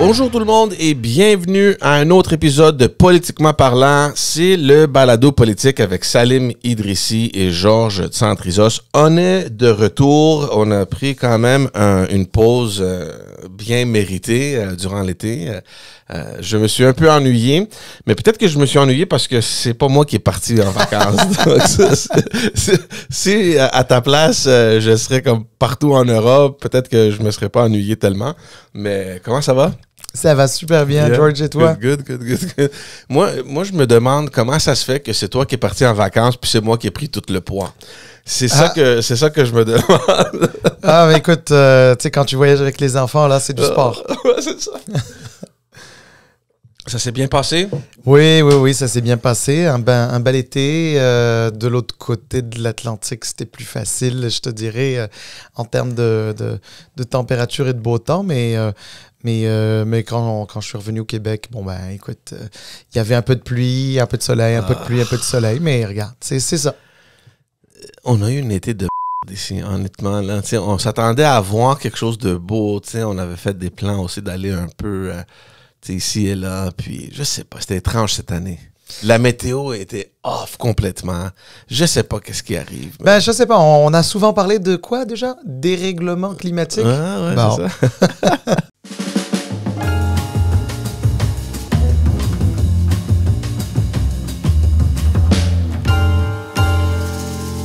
Bonjour tout le monde et bienvenue à un autre épisode de Politiquement parlant. C'est le balado politique avec Salim Idrissi et Georges Tsantrisos. On est de retour. On a pris quand même une pause euh, bien méritée euh, durant l'été. Euh, je me suis un peu ennuyé, mais peut-être que je me suis ennuyé parce que c'est pas moi qui est parti en vacances. si à ta place, je serais comme partout en Europe, peut-être que je me serais pas ennuyé tellement. Mais comment ça va? Ça va super bien, George, et toi? Good, good, Moi, moi, je me demande comment ça se fait que c'est toi qui es parti en vacances, puis c'est moi qui ai pris tout le poids. C'est ça ah. que ça que je me demande. ah, mais écoute, euh, tu sais, quand tu voyages avec les enfants, là, c'est du euh, sport. ouais, c'est ça. Ça s'est bien passé Oui, oui, oui, ça s'est bien passé. Un, bel été. Euh, de l'autre côté de l'Atlantique, c'était plus facile, je te dirais, euh, en termes de, température et de beau temps. Mais, euh, mais, mais quand, je suis revenu au Québec, bon, ben écoute, il y avait un peu de pluie, un peu de soleil, un peu de pluie, un peu de soleil. Mais regarde, c'est ça. On a eu une été de ici, honnêtement. on s'attendait à voir quelque chose de beau. On avait fait des plans aussi d'aller un peu ici et là, puis je sais pas, c'était étrange cette année. La météo était off complètement. Je sais pas qu'est-ce qui arrive. Ben, je sais pas. On a souvent parlé de quoi déjà Dérèglement climatique. Ah, ça.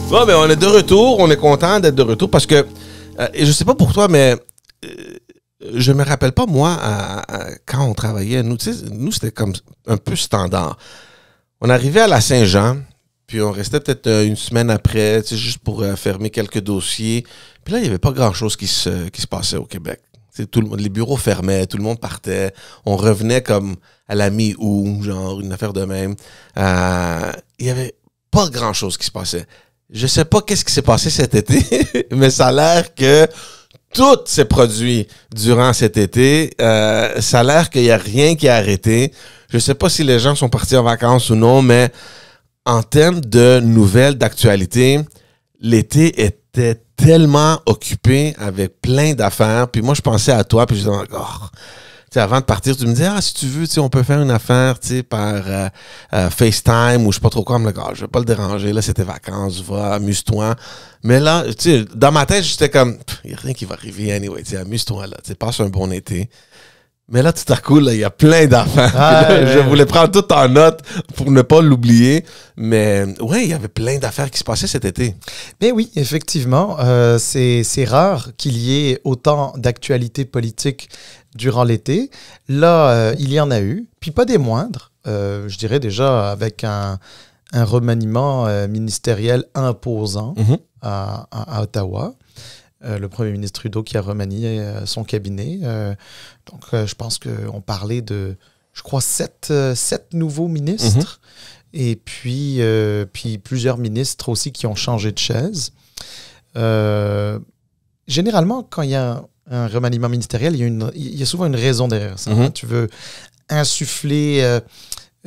bon, ben, on est de retour. On est content d'être de retour parce que, euh, et je sais pas pour toi, mais je me rappelle pas, moi, quand on travaillait, nous, nous, c'était comme un peu standard. On arrivait à la Saint-Jean, puis on restait peut-être euh, une semaine après, juste pour euh, fermer quelques dossiers. Puis là, il n'y avait pas grand-chose qui se, qui se passait au Québec. tout le monde, les bureaux fermaient, tout le monde partait. On revenait comme à la mi-août, genre une affaire de même. Euh, il y n'y avait pas grand-chose qui se passait. Je sais pas qu'est-ce qui s'est passé cet été, mais ça a l'air que tous ces produits durant cet été. Euh, ça a l'air qu'il n'y a rien qui a arrêté. Je ne sais pas si les gens sont partis en vacances ou non, mais en termes de nouvelles, d'actualité, l'été était tellement occupé avec plein d'affaires. Puis moi, je pensais à toi, puis je disais, oh, avant de partir, tu me dis, ah, si tu veux, on peut faire une affaire par euh, euh, FaceTime ou je sais pas trop quoi. le ne je vais pas le déranger. Là, c'était vacances, va, amuse-toi. Mais là, dans ma tête, j'étais comme, il n'y a rien qui va arriver anyway. Amuse-toi, là. Passe un bon été. Mais là, tout à coup, il y a plein d'affaires. Ah, je voulais prendre tout en note pour ne pas l'oublier. Mais oui, il y avait plein d'affaires qui se passaient cet été. Mais oui, effectivement, euh, c'est rare qu'il y ait autant d'actualités politiques durant l'été. Là, euh, il y en a eu, puis pas des moindres. Euh, je dirais déjà avec un, remaniement euh, ministériel imposant mhm. à, Ottawa. le premier ministre Trudeau qui a remanié son cabinet. donc, je pense qu'on parlait de, je crois, sept, sept nouveaux ministres. Mhm. Et puis, puis plusieurs ministres aussi qui ont changé de chaise. généralement, quand il y a un remaniement ministériel, il y a, souvent une raison derrière ça. Hein. Mm-hmm. Tu veux insuffler euh,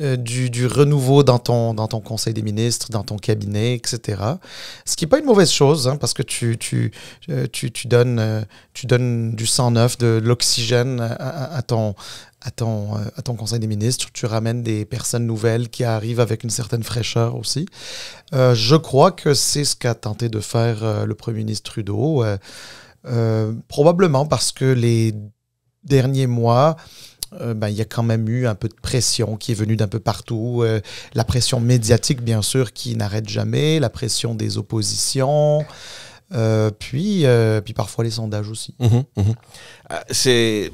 euh, du, renouveau dans ton, dans ton conseil des ministres, dans ton cabinet, etc. Ce qui n'est pas une mauvaise chose, hein, parce que tu, tu, euh, tu, donnes, tu donnes du sang neuf, de, l'oxygène à, ton, à à ton conseil des ministres. Tu ramènes des personnes nouvelles qui arrivent avec une certaine fraîcheur aussi. je crois que c'est ce qu'a tenté de faire le premier ministre Trudeau. Euh, probablement parce que les derniers mois, euh, ben, il y a quand même eu un peu de pression qui est venue d'un peu partout. Euh, la pression médiatique, bien sûr, qui n'arrête jamais, la pression des oppositions. puis, puis parfois les sondages aussi. Je mhm, mhm. ne c'est,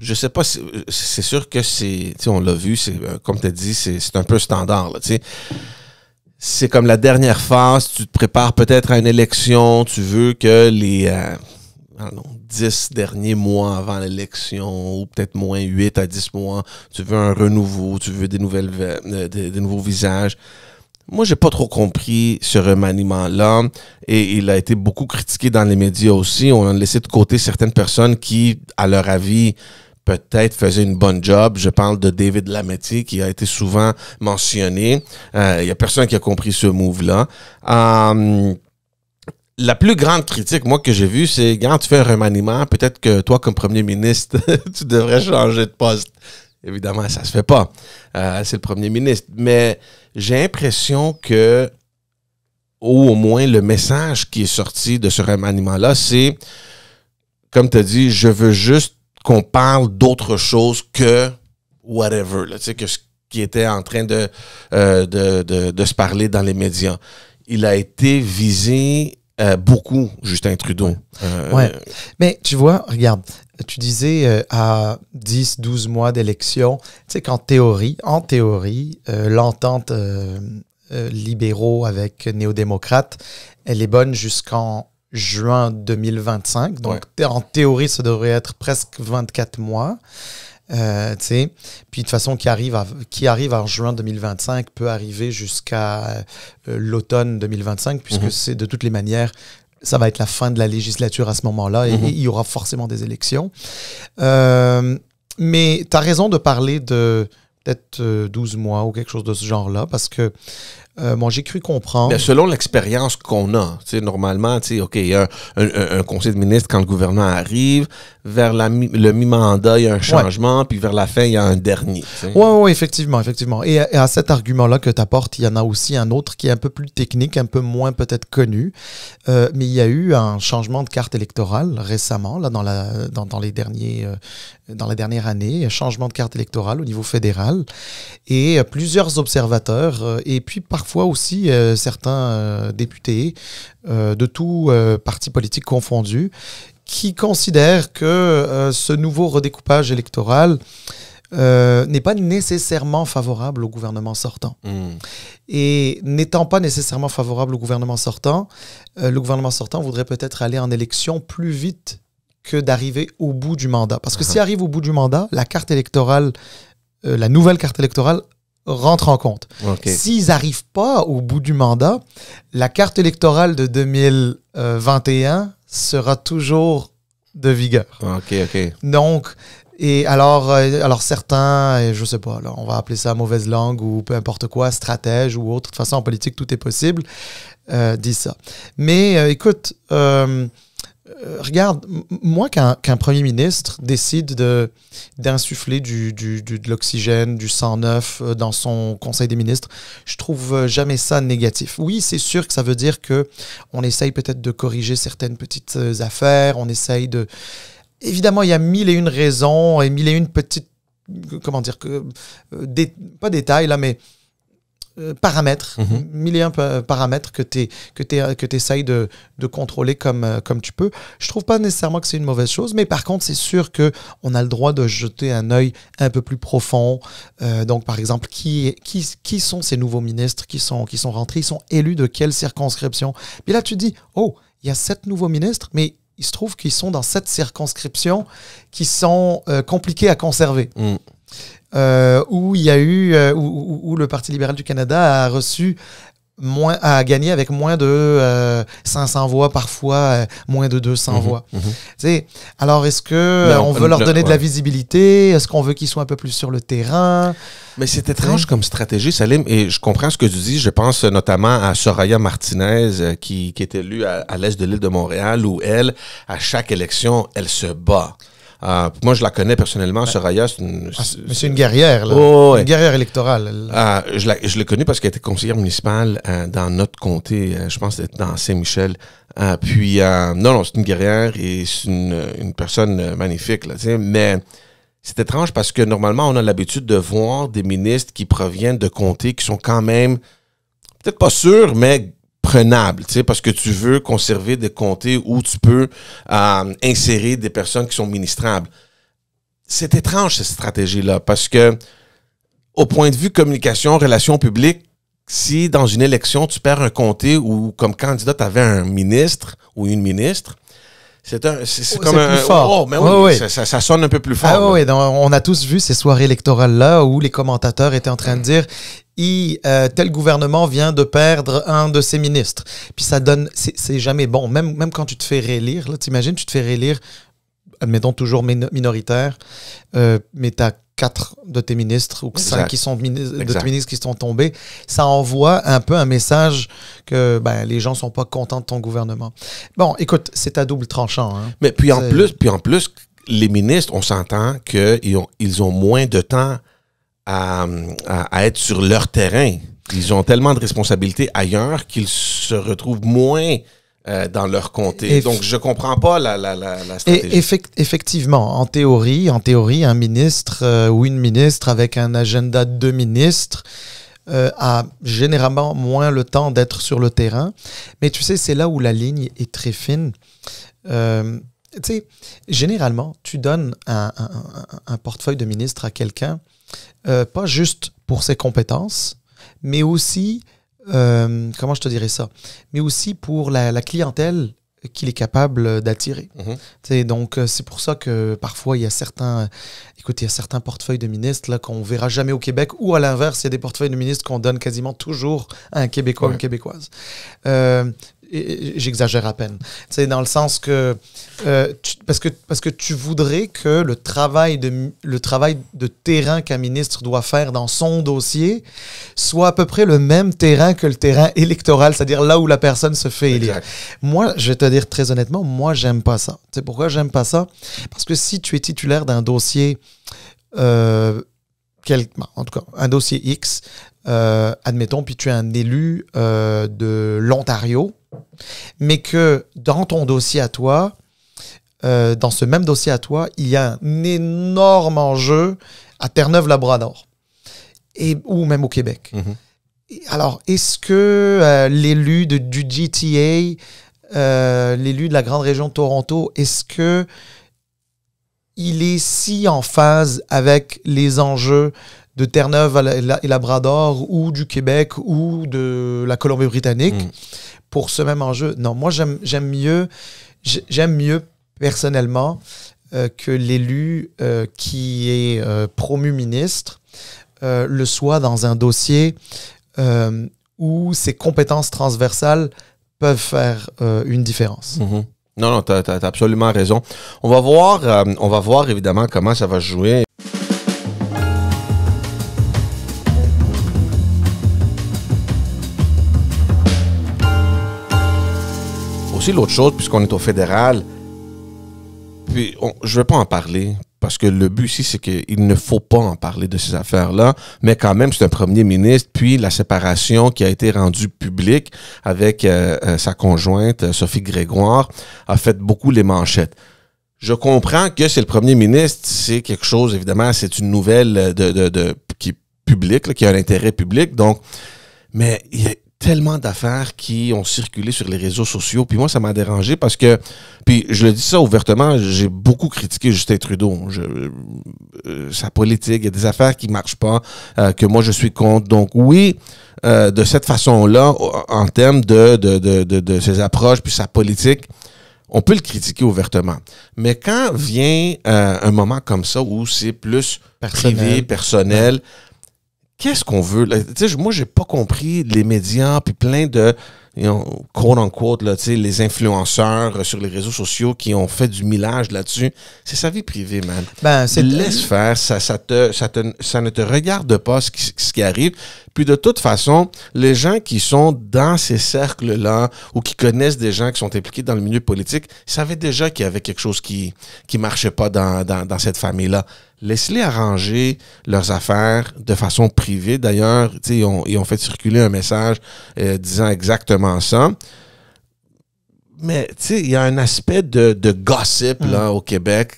je sais pas, c'est sûr que c'est, on l'a vu, c'est comme tu as dit, c'est un peu standard. Là, c'est comme la dernière phase. Tu te prépares peut-être à une élection. Tu veux que les euh, ah dix derniers mois avant l'élection, ou peut-être moins 8 à 10 mois, tu veux un renouveau, tu veux des, nouvelles, euh, nouveaux visages. Moi, j'ai pas trop compris ce remaniement-là et il a été beaucoup critiqué dans les médias aussi. On a laissé de côté certaines personnes qui, à leur avis, peut-être faisait une bonne job. Je parle de David Lametti qui a été souvent mentionné. Il euh, n'y a personne qui a compris ce move-là. Euh, la plus grande critique, moi, que j'ai vue, c'est quand tu fais un remaniement, peut-être que toi, comme premier ministre, tu devrais changer de poste. Évidemment, ça se fait pas. Euh, c'est le premier ministre. Mais j'ai l'impression que, au moins le message qui est sorti de ce remaniement-là, c'est, comme tu as dit, je veux juste qu'on parle d'autre chose que whatever, que ce qui était en train euh, de, de, se parler dans les médias. Il a été visé euh, beaucoup, Justin Trudeau. Euh, ouais. Mais tu vois, regarde, tu disais à 10, 12 mois d'élection, tu sais qu'en théorie, en théorie, l'entente libéraux avec néo démocrate elle est bonne jusqu'en juin 2025. Donc, en théorie, ça devrait être presque 24 mois. Euh, puis de toute façon, qui arrive, qui arrive en juin 2025 peut arriver jusqu'à euh, l'automne 2025, puisque mhm. c'est de toutes les manières, ça va être la fin de la législature à ce moment-là et, mhm. il y aura forcément des élections. Euh, mais tu as raison de parler de peut-être 12 euh, mois ou quelque chose de ce genre-là, parce que euh, moi, j'ai cru comprendre. selon l'expérience qu'on a, normalement, OK, il y a un, un, un, conseil de ministre quand le gouvernement arrive, vers la le mi-mandat, il y a un changement, puis vers la fin, il y a un dernier. Oui, ouais, effectivement, effectivement. Et, à cet argument-là que tu apportes, il y en a aussi un autre qui est un peu plus technique, un peu moins peut-être connu, euh, mais il y a eu un changement de carte électorale récemment, là, dans, la, dans, dans les derniers, euh, dans la dernière année, un changement de carte électorale au niveau fédéral, et plusieurs observateurs, et puis par fois aussi euh, certains euh, députés euh, de tous partis politiques confondus qui considèrent que ce nouveau redécoupage électoral n'est pas nécessairement favorable au gouvernement sortant. Hmm. Et n'étant pas nécessairement favorable au gouvernement sortant, le gouvernement sortant voudrait peut-être aller en élection plus vite que d'arriver au bout du mandat. Parce que ah. s'il arrive au bout du mandat, la carte électorale, la nouvelle carte électorale rentre en compte. S'ils n'arrivent pas au bout du mandat, la carte électorale de 2021 sera toujours de vigueur. Ah, OK, OK. Donc, et alors, euh, alors certains, euh, je ne sais pas, on va appeler ça mauvaise langue ou peu importe quoi, stratège ou autre. De toute façon, en politique, tout est possible. Euh, disent ça. Mais écoute, euh, regarde, moi qu'un Premier ministre décide d'insuffler du, de l'oxygène, du sang neuf euh, dans son Conseil des ministres, je trouve euh, jamais ça négatif. Oui, c'est sûr que ça veut dire que on essaye peut-être de corriger certaines petites affaires, on essaye de... Évidemment, il y a mille et une raisons et mille et une petites... Comment dire que... pas détails là, mais euh, paramètres, mhm. milliers de paramètres que tu que que essayes de, de contrôler comme, euh, comme tu peux. Je trouve pas nécessairement que c'est une mauvaise chose, mais par contre, c'est sûr que on a le droit de jeter un œil un peu plus profond. Euh, donc, par exemple, qui, qui, qui sont ces nouveaux ministres qui sont, qui sont rentrés, ils sont élus de quelle circonscription. Puis là, tu te dis, oh, il y a sept nouveaux ministres, mais il se trouve qu'ils sont dans sept circonscriptions qui sont compliquées à conserver. Mm. Euh, où il y a eu euh, où, le Parti libéral du Canada a reçu moins gagné avec moins de 500 euh, voix parfois moins de 200 mhm, voix. Mhm. alors est-ce que on, veut leur donner de la visibilité, est-ce qu'on veut qu'ils soient un peu plus sur le terrain mais c'est étrange comme stratégie, Salim, et je comprends ce que tu dis. Je pense notamment à Soraya Martinez, qui, est élue à l'est de l'île de Montréal, où elle, à chaque élection, elle se bat. Ah, moi, je la connais personnellement, ah. Soraya. Ah, c'est une, guerrière, là. Oh, une guerrière électorale. je, la, je l'ai connue parce qu'elle était conseillère municipale euh, dans notre comté, euh, je pense d'être dans Saint-Michel. puis, euh, non, non, c'est une guerrière et c'est une, une personne magnifique, là, mais c'est étrange parce que normalement, on a l'habitude de voir des ministres qui proviennent de comtés qui sont quand même, peut-être pas sûrs, mais tu parce que tu veux conserver des comtés où tu peux euh, insérer des personnes qui sont ministrables. C'est étrange, cette stratégie-là, parce que au point de vue communication, relations publiques, si dans une élection, tu perds un comté ou comme candidat, tu avais un ministre ou une ministre, c'est un, c'est, oh, comme un. Plus fort. Oh, ça, sonne un peu plus fort. Ah, oui, on a tous vu ces soirées électorales là où les commentateurs étaient en train de dire et euh, tel gouvernement vient de perdre un de ses ministres. Puis ça donne, c'est jamais bon. Même, même quand tu te fais réélire, là, t'imagines, tu te fais réélire, admettons toujours minoritaire, euh, mais t'as quatre de tes ministres ou cinq qui sont de tes ministres qui sont tombés, ça envoie un peu un message que ben, les gens sont pas contents de ton gouvernement. Bon, écoute, c'est à double tranchant. Hein. Mais puis en plus, puis en plus, les ministres, on s'entend qu'ils ont, ils ont moins de temps à, être sur leur terrain. Ils ont tellement de responsabilités ailleurs qu'ils se retrouvent moins euh, dans leur comté. Donc, je comprends pas la, la, la, stratégie. effectivement, en théorie, en théorie, un ministre euh, ou une ministre avec un agenda de ministre euh, a généralement moins le temps d'être sur le terrain. Mais tu sais, c'est là où la ligne est très fine. tu sais, généralement, tu donnes un portefeuille de ministre à quelqu'un euh, pas juste pour ses compétences, mais aussi, euh, comment je te dirais ça, mais aussi pour la, clientèle qu'il est capable d'attirer. Mhm. Donc, euh, c'est pour ça que parfois, il y a certains, certains portefeuilles de ministres là, ne verra jamais au Québec, ou à l'inverse, il y a des portefeuilles de ministres qu'on donne quasiment toujours à un Québécois ou une Québécoise. Euh, j'exagère à peine. C'est dans le sens que, euh, parce que parce que tu voudrais que le travail de le travail de terrain qu'un ministre doit faire dans son dossier soit à peu près le même terrain que le terrain électoral, c'est-à-dire là où la personne se fait élire. Moi, je vais te dire très honnêtement, moi j'aime pas ça. C'est pourquoi j'aime pas ça parce que si tu es titulaire d'un dossier euh, quel, en tout cas, un dossier X, euh, admettons, puis tu es un élu de l'Ontario, mais que dans ton dossier à toi, euh, dans ce même dossier à toi, il y a un énorme enjeu à Terre-Neuve-Labrador ou même au Québec. Mhm. alors, est-ce que euh, l'élu du GTA, euh, l'élu de la grande région de Toronto, est-ce que il est si en phase avec les enjeux de Terre-Neuve et Labrador ou du Québec ou de la Colombie-Britannique mhm pour ce même enjeu. Non, moi, j'aime mieux, j'aime mieux personnellement euh, que l'élu euh, qui est euh, promu ministre le soit dans un dossier où ses compétences transversales peuvent faire une différence. Mm-hmm. Non, non, tu as, absolument raison. On va voir, on va voir évidemment comment ça va jouer. l'autre chose, puisqu'on est au fédéral, puis je ne vais pas en parler, parce que le but ici, c'est qu'il ne faut pas en parler de ces affaires-là, mais quand même, c'est un premier ministre, puis la séparation qui a été rendue publique avec euh, euh, sa conjointe euh, Sophie Grégoire a fait beaucoup les manchettes. Je comprends que c'est le premier ministre, c'est quelque chose, évidemment, c'est une nouvelle de, qui est publique, qui a un intérêt public, donc, mais il tellement d'affaires qui ont circulé sur les réseaux sociaux. Puis moi, ça m'a dérangé parce que, puis je le dis ça ouvertement, j'ai beaucoup critiqué Justin Trudeau, euh, sa politique. Il y a des affaires qui marchent pas, euh, que moi je suis contre. Donc oui, euh, de cette façon-là, en termes de de, de, de, ses approches puis sa politique, on peut le critiquer ouvertement. Mais quand vient un moment comme ça où c'est plus privé, personnel, qu'est-ce qu'on veut? Là? Moi, j'ai pas compris les médias, puis plein de quote en quote les influenceurs euh, sur les réseaux sociaux qui ont fait du millage là-dessus, c'est sa vie privée, man. Ben, Laisse faire, ça, ça, ne te regarde pas ce qui, arrive. Puis de toute façon, les gens qui sont dans ces cercles-là ou qui connaissent des gens qui sont impliqués dans le milieu politique savaient déjà qu'il y avait quelque chose qui ne marchait pas dans, cette famille-là. Laisse-les arranger leurs affaires de façon privée. D'ailleurs, ils ont, fait circuler un message euh, disant exactement ensemble, Mais tu sais, il y a un aspect de, gossip là, mm. au Québec.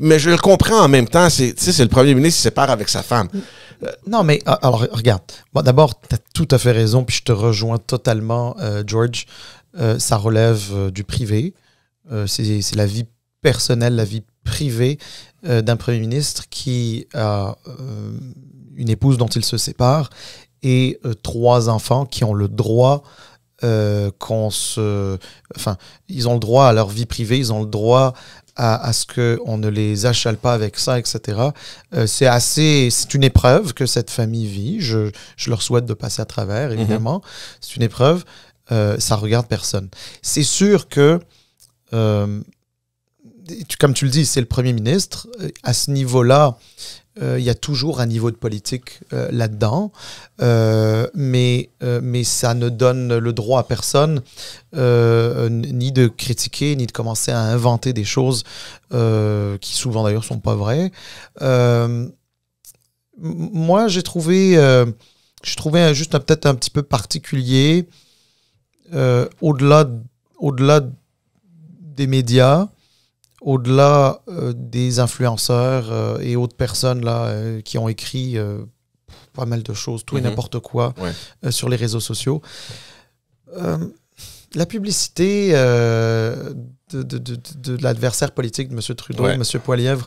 Mais je le comprends en même temps. C'est le premier ministre qui se sépare avec sa femme. Mm. Non, mais alors regarde. D'abord, tu as tout à fait raison, puis je te rejoins totalement, euh, George. Euh, ça relève euh, du privé. C'est la vie personnelle, la vie privée d'un premier ministre qui a une épouse dont il se sépare et trois enfants qui ont le droit euh, qu'on se. Enfin, ils ont le droit à leur vie privée, ils ont le droit à, ce qu'on ne les achale pas avec ça, etc. Euh, c'est assez. C'est une épreuve que cette famille vit. Je, leur souhaite de passer à travers, mhm. évidemment. C'est une épreuve. Euh, ça regarde personne. C'est sûr que. Euh, comme tu le dis, c'est le Premier ministre. À ce niveau-là, euh, il y a toujours un niveau de politique euh, là-dedans, euh, mais, mais ça ne donne le droit à personne ni de critiquer, ni de commencer à inventer des choses qui souvent d'ailleurs sont pas vraies. moi, j'ai trouvé, je trouvais juste peut-être un petit peu particulier au-delà au-delà des médias, au-delà euh, des influenceurs euh, et autres personnes là, euh, qui ont écrit pas mal de choses, tout et mhm. n'importe quoi sur les réseaux sociaux, la publicité de, l'adversaire politique de M. Trudeau, ouais. M. Poilièvre,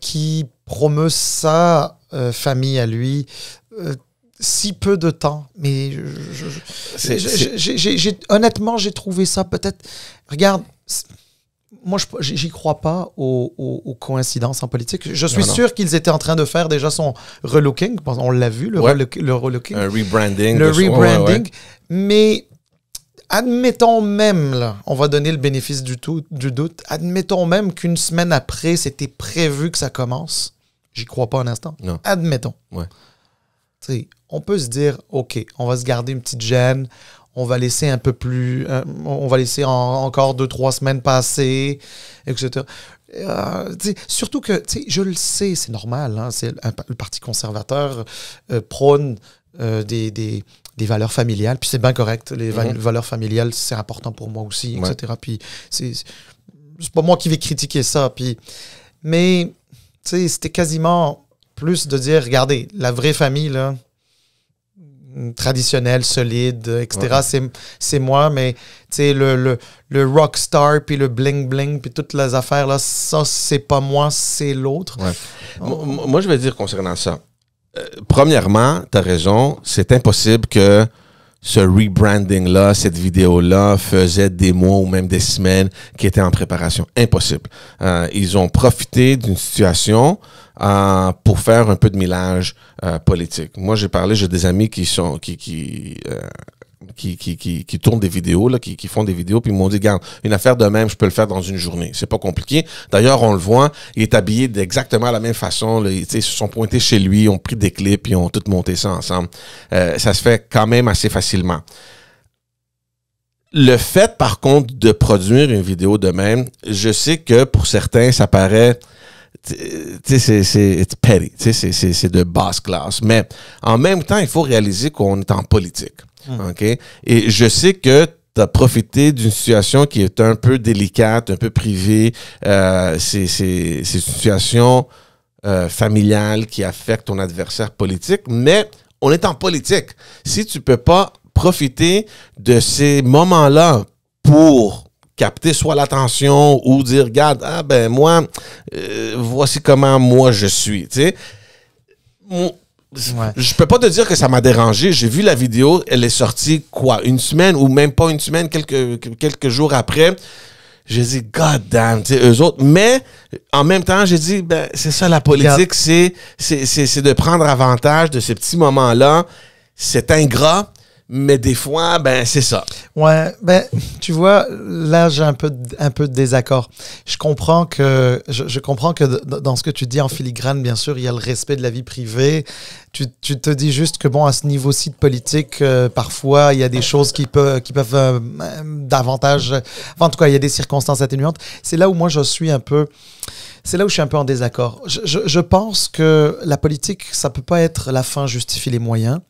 qui promeut sa famille à lui, si peu de temps. Mais honnêtement, j'ai trouvé ça peut-être. Regarde, moi, j'y crois pas aux, coïncidences en politique. Je suis sûr qu'ils étaient en train de faire déjà son relooking. On l'a vu, le, relooking. Le rebranding. Le rebranding. Mais admettons même, là, on va donner le bénéfice du, du doute, admettons même qu'une semaine après, c'était prévu que ça commence. J'y crois pas un instant. Non. Admettons. On peut se dire, OK, on va se garder une petite gêne, on va laisser un peu plus, euh, on va laisser encore deux, trois semaines passer, etc. Euh, surtout que, je le sais, c'est normal, hein, c'est le Parti conservateur euh, prône des, valeurs familiales, puis c'est bien correct, les mhm. valeurs familiales, c'est important pour moi aussi, etc. Puis c'est pas moi qui vais critiquer ça, puis... Mais, c'était quasiment plus de dire, regardez, la vraie famille, là, traditionnel, solide, etc. C'est moi, mais le, le, le rock star, puis le bling-bling, puis toutes les affaires, là, ça, c'est pas moi, c'est l'autre. Moi, je vais dire concernant ça. Euh, premièrement, tu as raison, c'est impossible que ce rebranding-là, cette vidéo-là, faisait des mois ou même des semaines qui étaient en préparation. Impossible. Euh, ils ont profité d'une situation pour faire un peu de millage euh, politique. Moi, j'ai parlé, j'ai des amis qui sont qui qui, euh, qui, qui, qui, qui tournent des vidéos, là, qui, qui font des vidéos, puis ils m'ont dit, regarde, une affaire de même, je peux le faire dans une journée. C'est pas compliqué. D'ailleurs, on le voit, il est habillé d'exactement la même façon. Là, ils se sont pointés chez lui, ont pris des clips, ils ont tout monté ça ensemble. Euh, ça se fait quand même assez facilement. Le fait, par contre, de produire une vidéo de même, je sais que pour certains, ça paraît c'est it's petty, c'est de basse classe. Mais en même temps, il faut réaliser qu'on est en politique. Hmm. Et je sais que tu as profité d'une situation qui est un peu délicate, un peu privée. Euh, c'est une situation euh, familiale qui affecte ton adversaire politique, mais on est en politique. Si tu peux pas profiter de ces moments-là pour capter soit l'attention ou dire, regarde, ah ben moi, euh, voici comment moi je suis. Tu sais, Je peux pas te dire que ça m'a dérangé. J'ai vu la vidéo, elle est sortie quoi, une semaine ou même pas une semaine, quelques, quelques jours après. J'ai dit, God damn, eux autres. Mais en même temps, j'ai dit, ben, c'est ça la politique, c'est, c'est, de prendre avantage de ces petits moments-là. C'est ingrat, mais des fois, ben, c'est ça. Ouais, ben, tu vois, là, j'ai un peu, un peu de désaccord. Je comprends que, je, comprends que dans ce que tu dis en filigrane, bien sûr, il y a le respect de la vie privée. Tu, tu te dis juste que, bon, à ce niveau-ci de politique, euh, parfois, il y a des choses qui, peuvent qui peuvent euh, davantage. en tout cas, il y a des circonstances atténuantes. C'est là où moi, je suis un peu c'est là où je suis un peu en désaccord. Je, pense que la politique, ça peut pas être la fin justifie les moyens.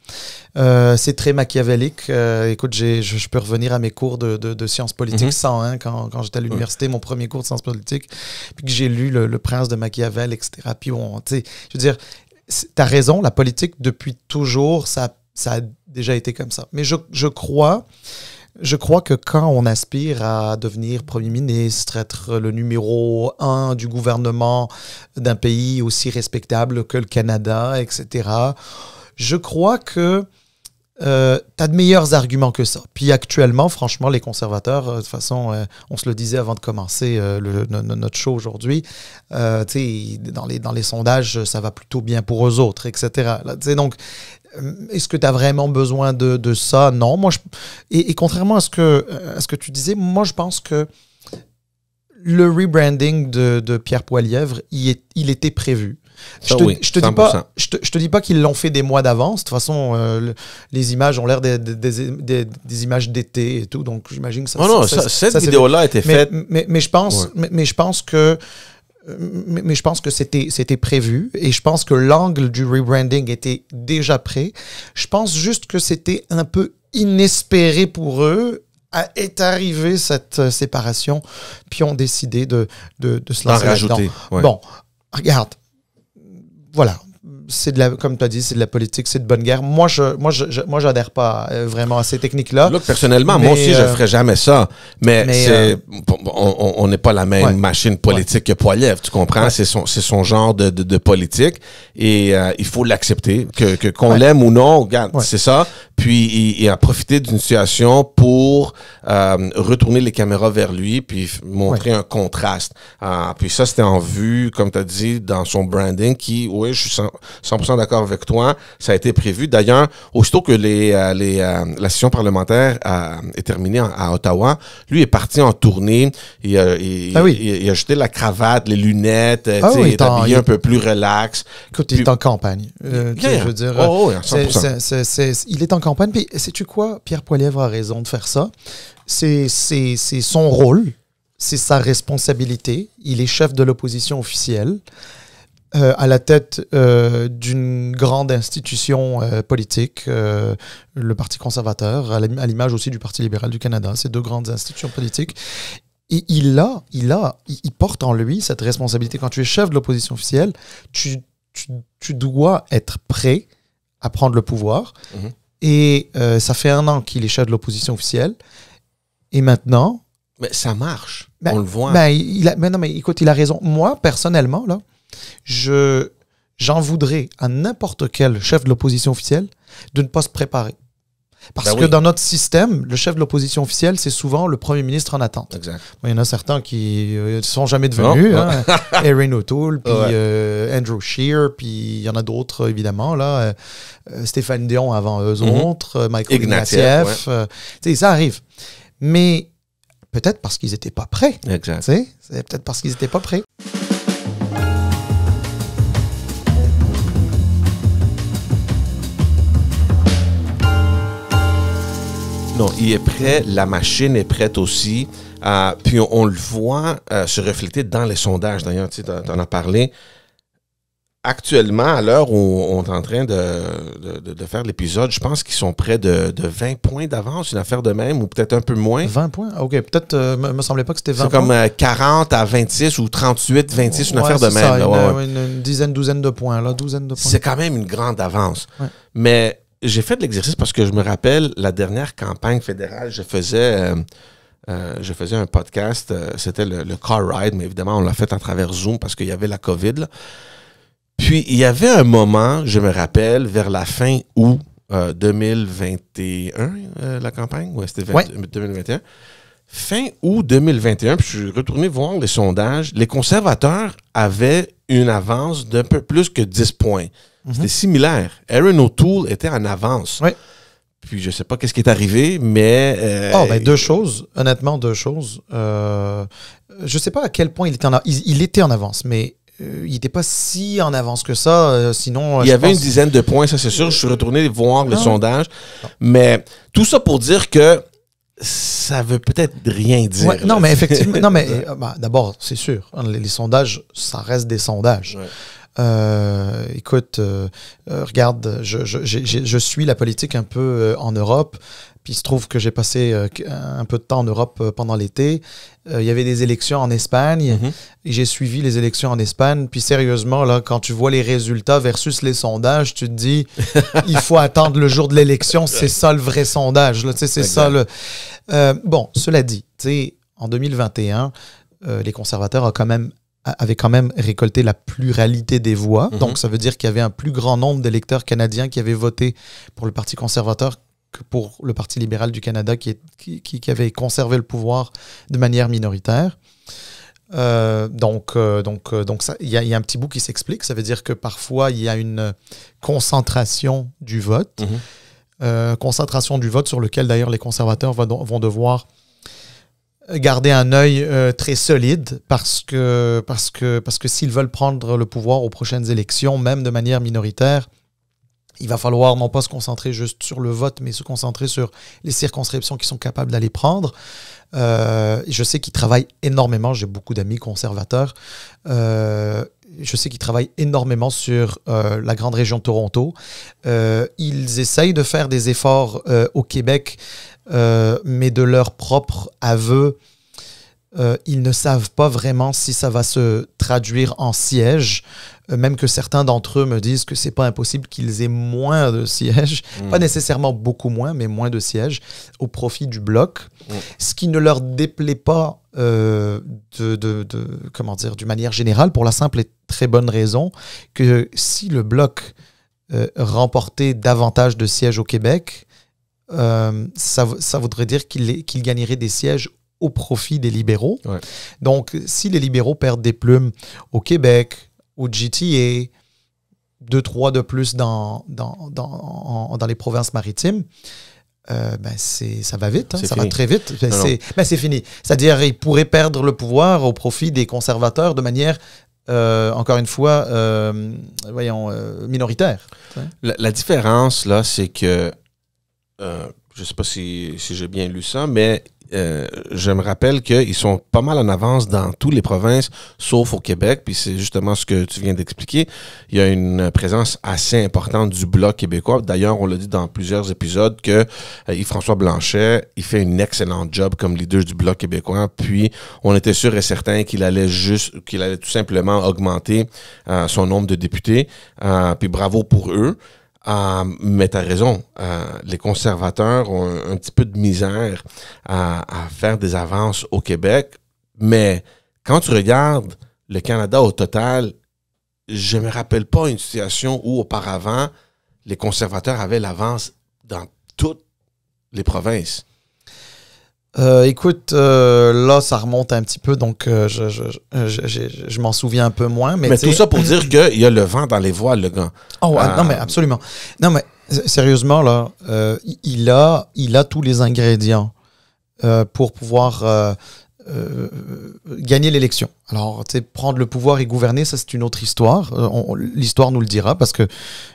Euh, c'est très machiavélique. Euh, écoute, je, peux revenir à mes cours de, sciences politiques mhm. hein, quand, j'étais à l'université, mon premier cours de sciences politiques, puis que j'ai lu le, Prince de Machiavel, etc. Puis on, je veux dire, tu as raison, la politique, depuis toujours, ça a déjà été comme ça. Mais je, crois je crois que quand on aspire à devenir Premier ministre, être le numéro un du gouvernement d'un pays aussi respectable que le Canada, etc., je crois que euh, tu as de meilleurs arguments que ça. Puis actuellement, franchement, les conservateurs, euh, de toute façon, euh, on se le disait avant de commencer le, notre show aujourd'hui, dans les, dans les sondages, ça va plutôt bien pour eux autres, etc. donc, est-ce que tu as vraiment besoin de, ça? Non. Moi, et, contrairement à ce, que, ce que tu disais, moi, je pense que le rebranding de, Pierre Poilièvre, est, il était prévu je, te, te dis pas, je, te, dis pas qu'ils l'ont fait des mois d'avance. De toute façon, euh, les images ont l'air des, images d'été et tout. Donc, j'imagine que ça. Oh non, cette vidéo-là été faite. Mais, je pense, mais, je pense que. Euh, mais, je pense que c'était c'était prévu et je pense que l'angle du rebranding était déjà prêt. Je pense juste que c'était un peu inespéré pour eux à, est arrivée cette euh, séparation puis ont décidé de de, de se lancer là Bon, regarde, voilà, c'est de la, comme tu as dit, c'est de la politique, c'est de bonne guerre. Moi, je, moi, je, moi, j'adhère pas euh, vraiment à ces techniques-là. personnellement, moi aussi, je je euh, ferais jamais ça. Mais, c'est, euh, on n'est pas la même machine politique que Poilève, tu comprends? C'est son, c'est son genre de, politique et il faut l'accepter, que, qu'on l'aime ou non. Regarde, c'est ça. Puis il, il a profité d'une situation pour euh, retourner les caméras vers lui, puis montrer un contraste. Euh, puis ça, c'était en vue, comme tu as dit, dans son branding, qui, oui, je suis 100%, d'accord avec toi, ça a été prévu. D'ailleurs, aussitôt que les, euh, les euh, la session parlementaire euh, est terminée à Ottawa, lui est parti en tournée, il a, il, ah a jeté la cravate, les lunettes, ah il est habillé un peu plus relax. Écoute, il est en campagne. Je veux dire, il est en campagne sais-tu quoi? Pierre Poilievre a raison de faire ça. C'est son rôle, c'est sa responsabilité. Il est chef de l'opposition officielle. Euh, à la tête euh, d'une grande institution euh, politique, le Parti conservateur, à l'image aussi du Parti libéral du Canada, ces deux grandes institutions politiques. Et il a, il a, il porte en lui cette responsabilité. Quand tu es chef de l'opposition officielle, tu, dois être prêt à prendre le pouvoir. Mmh. Et euh, ça fait un an qu'il est chef de l'opposition officielle. Et maintenant. Mais ça marche. Ben, on le voit. Ben, mais non, mais écoute, il a raison. Moi, personnellement, là, je, j'en voudrais à n'importe quel chef de l'opposition officielle de ne pas se préparer. Parce ben que dans notre système, le chef de l'opposition officielle, c'est souvent le premier ministre en attente. Il y en a certains qui ne euh, sont jamais devenus. Hein? Erin O'Toole, puis euh, Andrew Shear, puis il y en a d'autres, évidemment. Là. Euh, Stéphane Dion avant eux mhm. autres, Michael Ignatieff. ça arrive. Mais peut-être parce qu'ils n'étaient pas prêts. C'est peut-être parce qu'ils n'étaient pas prêts. il est prêt, la machine est prête aussi. Euh, puis on, le voit euh, se refléter dans les sondages. D'ailleurs, tu en as parlé. Actuellement, à l'heure où on est en train de, faire l'épisode, je pense qu'ils sont près de, 20 points d'avance, une affaire de même, ou peut-être un peu moins. 20 points? Ah, OK, peut-être, euh, me, me semblait pas que c'était 20 C'est comme 40 à 26 ou 38, 26, une affaire de même. une, dizaine, douzaine de points, C'est quand même une grande avance. Mais j'ai fait de l'exercice parce que je me rappelle la dernière campagne fédérale, je faisais, euh, euh, je faisais un podcast, euh, c'était le, Car Ride, mais évidemment, on l'a fait à travers Zoom parce qu'il y avait la COVID. Puis, il y avait un moment, je me rappelle, vers la fin août 2021, la campagne, ouais, c'était 2021 fin août 2021, puis je suis retourné voir les sondages, les conservateurs avaient une avance d'un peu plus que 10 points. Mhm. C'était similaire. Aaron O'Toole était en avance. Puis je sais pas qu'est-ce qui est arrivé, mais... oh, ben deux choses, honnêtement, deux choses. Je euh, je sais pas à quel point il était en, il, était en avance, mais euh, il n'était pas si en avance que ça. sinon, il y avait une dizaine de points, ça c'est sûr. Je suis retourné voir les le sondage. Mais tout ça pour dire que ça veut peut-être rien dire. non, mais effectivement, non, mais bah, d'abord, c'est sûr, hein, les, sondages, ça reste des sondages. Euh, écoute, euh, euh, regarde, je, suis la politique un peu en Europe. Puis il se trouve que j'ai passé euh, un peu de temps en Europe euh, pendant l'été. Euh, il y avait des élections en Espagne. Mhm. J'ai suivi les élections en Espagne. Puis sérieusement, là, quand tu vois les résultats versus les sondages, tu te dis, il faut attendre le jour de l'élection. C'est ça le vrai sondage. C'est ça le... bon, cela dit, en 2021, les conservateurs avaient quand même quand même récolté la pluralité des voix. Mhm. Donc, ça veut dire qu'il y avait un plus grand nombre d'électeurs canadiens qui avaient voté pour le Parti conservateur que pour le Parti libéral du Canada qui, qui, avait conservé le pouvoir de manière minoritaire. Euh, donc, euh, donc, euh, il y, a un petit bout qui s'explique. Ça veut dire que parfois il y a une concentration du vote, mhm. concentration du vote sur lequel d'ailleurs les conservateurs vont, vont, devoir garder un œil très solide parce que parce que parce que s'ils veulent prendre le pouvoir aux prochaines élections, même de manière minoritaire, il va falloir non pas se concentrer juste sur le vote, mais se concentrer sur les circonscriptions qui sont capables d'aller prendre. Euh, je sais qu'ils travaillent énormément, j'ai beaucoup d'amis conservateurs. Euh, je sais qu'ils travaillent énormément sur euh, la grande région de Toronto. ils essayent de faire des efforts au Québec, mais de leur propre aveu, ils ne savent pas vraiment si ça va se traduire en siège. Euh, même que certains d'entre eux me disent que c'est pas impossible qu'ils aient moins de sièges, hmm. pas nécessairement beaucoup moins, mais moins de sièges au profit du bloc, hmm. ce qui ne leur déplaît pas euh, de, comment dire, d'une manière générale pour la simple et très bonne raison que si le bloc euh, remportait davantage de sièges au Québec, ça, voudrait dire qu'il gagnerait des sièges au profit des libéraux. Donc, si les libéraux perdent des plumes au Québec, où GT est deux, trois de plus dans, dans, dans, dans les provinces maritimes, euh, ben, ça va vite, hein, ça va très vite. Ben, ben c'est fini. C'est-à-dire il pourrait perdre le pouvoir au profit des conservateurs de manière, euh, encore une fois, euh, voyons, euh, minoritaire. La, la, différence, là, c'est que je ne sais pas si, j'ai bien lu ça, mais euh, je me rappelle qu'ils sont pas mal en avance dans toutes les provinces, sauf au Québec. Puis c'est justement ce que tu viens d'expliquer. Il y a une présence assez importante du Bloc québécois. D'ailleurs, on l'a dit dans plusieurs épisodes que euh, françois Blanchet, il fait un excellent job comme leader du Bloc québécois. Puis on était sûr et certain qu'il allait juste, qu'il allait tout simplement augmenter euh, son nombre de députés. puis bravo pour eux. Euh, mais tu as raison, euh, les conservateurs ont un, petit peu de misère à, à, faire des avances au Québec, mais quand tu regardes le Canada au total, je ne me rappelle pas une situation où auparavant les conservateurs avaient l'avance dans toutes les provinces. Euh, écoute, euh, là, ça remonte un petit peu, donc euh, je, je, je m'en souviens un peu moins. Mais, mais tout ça pour dire qu'il y a le vent dans les voiles, le gars. Oh, ah. non, mais absolument. Non, mais sérieusement, là, il, a, il a tous les ingrédients pour pouvoir euh, gagner l'élection. Alors, tu prendre le pouvoir et gouverner, ça c'est une autre histoire. Euh, l'histoire nous le dira parce que,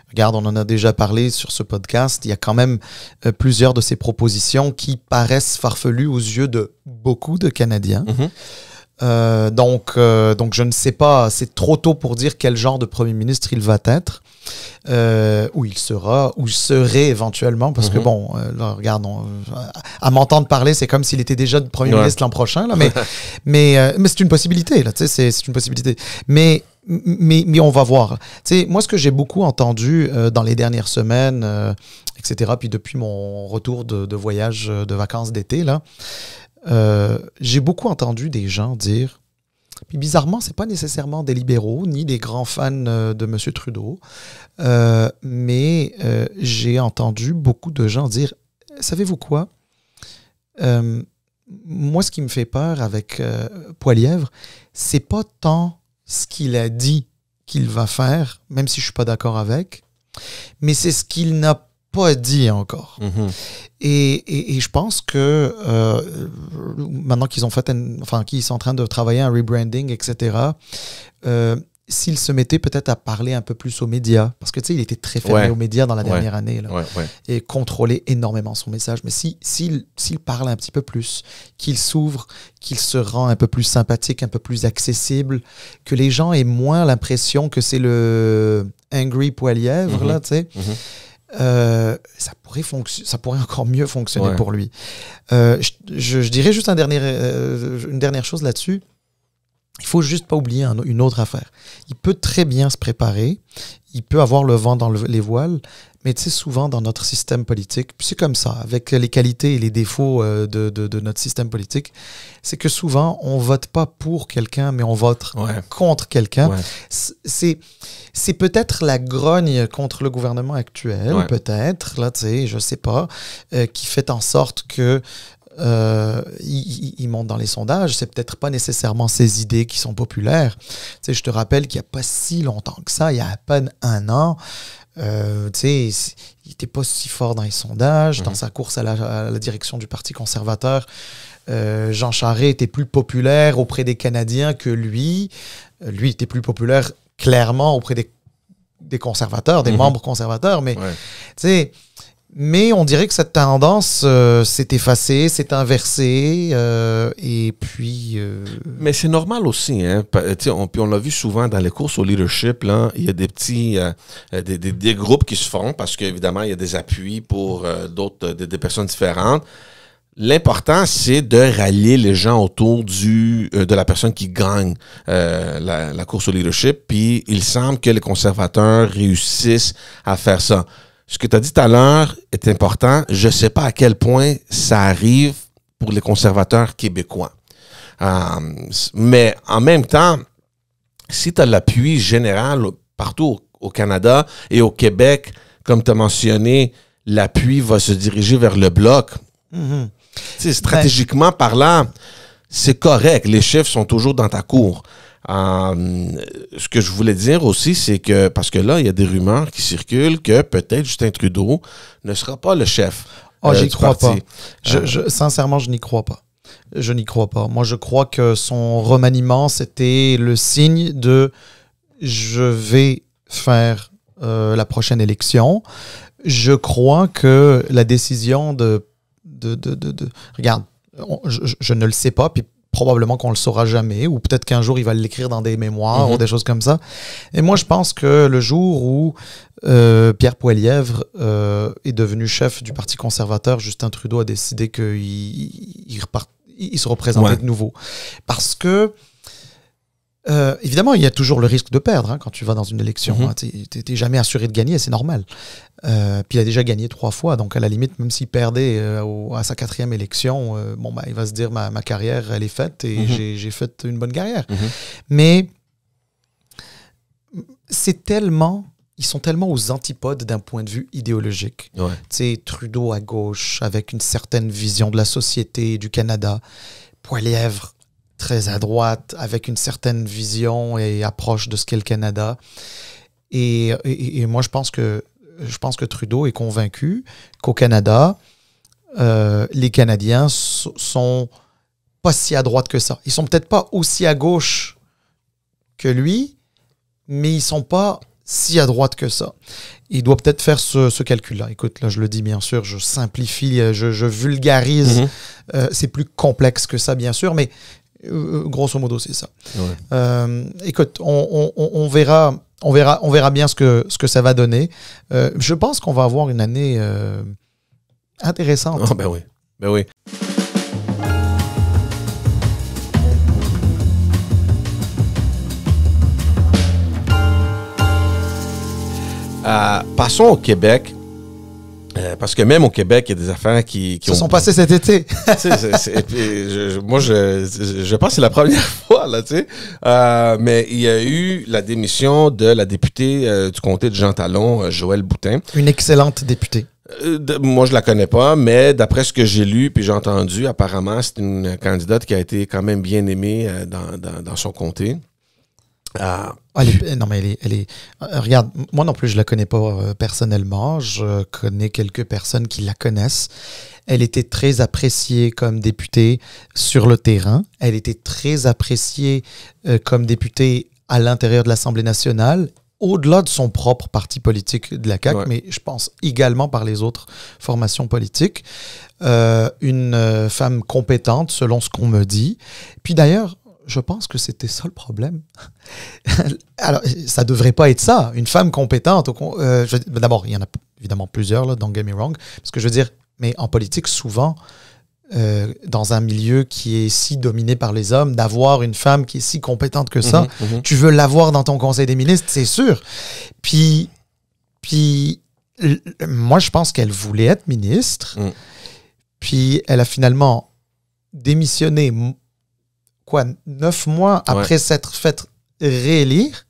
regarde, on en a déjà parlé sur ce podcast, il y a quand même euh, plusieurs de ces propositions qui paraissent farfelues aux yeux de beaucoup de Canadiens. Mm-hmm. Euh, donc, euh, donc, je ne sais pas, c'est trop tôt pour dire quel genre de Premier ministre il va être, euh, ou il sera, ou serait éventuellement, parce que mhm. bon, euh, regardons. à m'entendre parler, c'est comme s'il était déjà de Premier ministre l'an prochain, là, mais, mais, mais c'est une possibilité, là, tu sais, c'est une possibilité. Mais mais, mais, on va voir. Tu sais, moi, ce que j'ai beaucoup entendu dans les dernières semaines, etc., puis depuis mon retour de, de voyage, de vacances d'été, là, euh, j'ai beaucoup entendu des gens dire, puis bizarrement, c'est pas nécessairement des libéraux ni des grands fans euh, de M. Trudeau, euh, mais j'ai entendu beaucoup de gens dire, savez-vous quoi Moi, ce qui me fait peur avec Poilièvre, c'est pas tant ce qu'il a dit qu'il va faire, même si je suis pas d'accord avec, mais c'est ce qu'il n'a pas dit encore. Mhm. Et, et, je pense que euh, maintenant qu'ils ont fait, enfin qu'ils sont en train de travailler un rebranding, etc. Euh, s'il se mettait peut-être à parler un peu plus aux médias, parce que tu sais, il était très fermé aux médias dans la dernière année, et contrôlait énormément son message. Mais s'il si, s'il parle un petit peu plus, qu'il s'ouvre, qu'il se rend un peu plus sympathique, un peu plus accessible, que les gens aient moins l'impression que c'est le angry poilièvre, mhm. là, tu sais. Mhm. Euh, ça, pourrait ça pourrait encore mieux fonctionner pour lui. Euh, je, dirais juste euh, une dernière chose là-dessus. Il faut juste pas oublier une autre affaire. Il peut très bien se préparer, il peut avoir le vent dans les voiles, mais tu sais, souvent dans notre système politique, c'est comme ça, avec les qualités et les défauts euh, de, notre système politique, c'est que souvent on vote pas pour quelqu'un, mais on vote contre quelqu'un. C'est c'est peut-être la grogne contre le gouvernement actuel, peut-être là, tu sais, je sais pas, euh, qui fait en sorte que euh, monte dans les sondages, c'est peut-être pas nécessairement ces idées qui sont populaires. Tu sais, je te rappelle qu'il n'y a pas si longtemps que ça, il y a à peine un an, euh, il était pas si fort dans les sondages, dans mhm. sa course à la, direction du Parti conservateur. Euh, Jean Charest était plus populaire auprès des Canadiens que lui. Euh, lui était plus populaire clairement auprès des, des conservateurs, des mhm. membres conservateurs, mais sais mais on dirait que cette tendance euh, s'est effacée, s'est inversée, euh, et puis. Euh, Mais c'est normal aussi, hein. On, on l'a vu souvent dans les courses au leadership, il y a des petits, des, groupes qui se font parce qu'évidemment il y a des appuis pour d'autres, des, personnes différentes. L'important, c'est de rallier les gens autour du, de la personne qui gagne la course au leadership. Puis il semble que les conservateurs réussissent à faire ça ce que tu as dit tout à l'heure est important. Je ne sais pas à quel point ça arrive pour les conservateurs québécois. Euh, mais en même temps, si tu as l'appui général partout au, Canada et au Québec, comme tu as mentionné, l'appui va se diriger vers le bloc. Mm-hmm. Ben stratégiquement parlant, c'est correct. Les chiffres sont toujours dans ta cour. Euh, ce que je voulais dire aussi, c'est que, parce que là, il y a des rumeurs qui circulent que peut-être Justin Trudeau ne sera pas le chef. Ah, oh, j'y crois pas. Je, je, sincèrement, je n'y crois pas. Je n'y crois pas. Moi, je crois que son remaniement, c'était le signe de je vais faire euh, la prochaine élection. Je crois que la décision de. de, de, de, de regarde, je, je, ne le sais pas, puis probablement qu'on le saura jamais, ou peut-être qu'un jour il va l'écrire dans des mémoires ou mhm. des choses comme ça. Et moi, je pense que le jour où euh, Pierre Poilievre euh, est devenu chef du Parti conservateur, Justin Trudeau a décidé qu'il il, il se représentait de nouveau. Parce que euh, évidemment, il y a toujours le risque de perdre hein, quand tu vas dans une élection. Mhm. Hein. tu n'es jamais assuré de gagner, c'est normal. Euh, puis il a déjà gagné trois fois, donc à la limite, même s'il perdait euh, à sa quatrième élection, bon, bah, il va se dire ma, carrière, elle est faite et mhm. j'ai fait une bonne carrière. Mhm. Mais c'est tellement ils sont tellement aux antipodes d'un point de vue idéologique. Tu sais, Trudeau à gauche, avec une certaine vision de la société, du Canada. Poilièvre, très à droite, avec une certaine vision et approche de ce qu'est le Canada. Et, moi, je pense que je pense que Trudeau est convaincu qu'au Canada, euh, les Canadiens sont pas si à droite que ça. Ils sont peut-être pas aussi à gauche que lui, mais ils sont pas si à droite que ça. Il doit peut-être faire ce, calcul-là. Écoute, là, je le dis bien sûr, je simplifie, je, vulgarise. Mhm. Euh, c'est plus complexe que ça, bien sûr, mais euh, euh, grosso modo, c'est ça. Euh, écoute, on, verra on verra, on verra bien ce que, ce que ça va donner. je pense qu'on va avoir une année intéressante. Oh, ben oui. Ben oui. passons au Québec. Euh, parce que même au Québec, il y a des affaires qui, qui se sont passées cet été. moi, je, pense que c'est la première fois là, tu sais. Euh, mais il y a eu la démission de la députée euh, du comté de Jean Talon, Joël Boutin. Une excellente députée. moi, je la connais pas, mais d'après ce que j'ai lu puis j'ai entendu, apparemment, c'est une candidate qui a été quand même bien aimée dans, dans son comté. Ah, non, mais elle est, euh, Regarde, moi non plus, je la connais pas euh, personnellement. Je connais quelques personnes qui la connaissent. Elle était très appréciée comme députée sur le terrain. Elle était très appréciée euh, comme députée à l'intérieur de l'Assemblée nationale au-delà de son propre parti politique de la CAQ, mais je pense également par les autres formations politiques. une femme compétente, selon ce qu'on me dit. Puis d'ailleurs, je pense que c'était ça le problème. Alors, ça devrait pas être ça. Une femme compétente, euh, d'abord, il y en a évidemment plusieurs, là, don't get wrong, parce que je veux dire, mais en politique, souvent, euh, dans un milieu qui est si dominé par les hommes, d'avoir une femme qui est si compétente que ça, mhm, mhm. tu veux l'avoir dans ton conseil des ministres, c'est sûr. Puis, puis moi, je pense qu'elle voulait être ministre, mm. puis elle a finalement démissionné quoi, neuf mois après s'être fait réélire.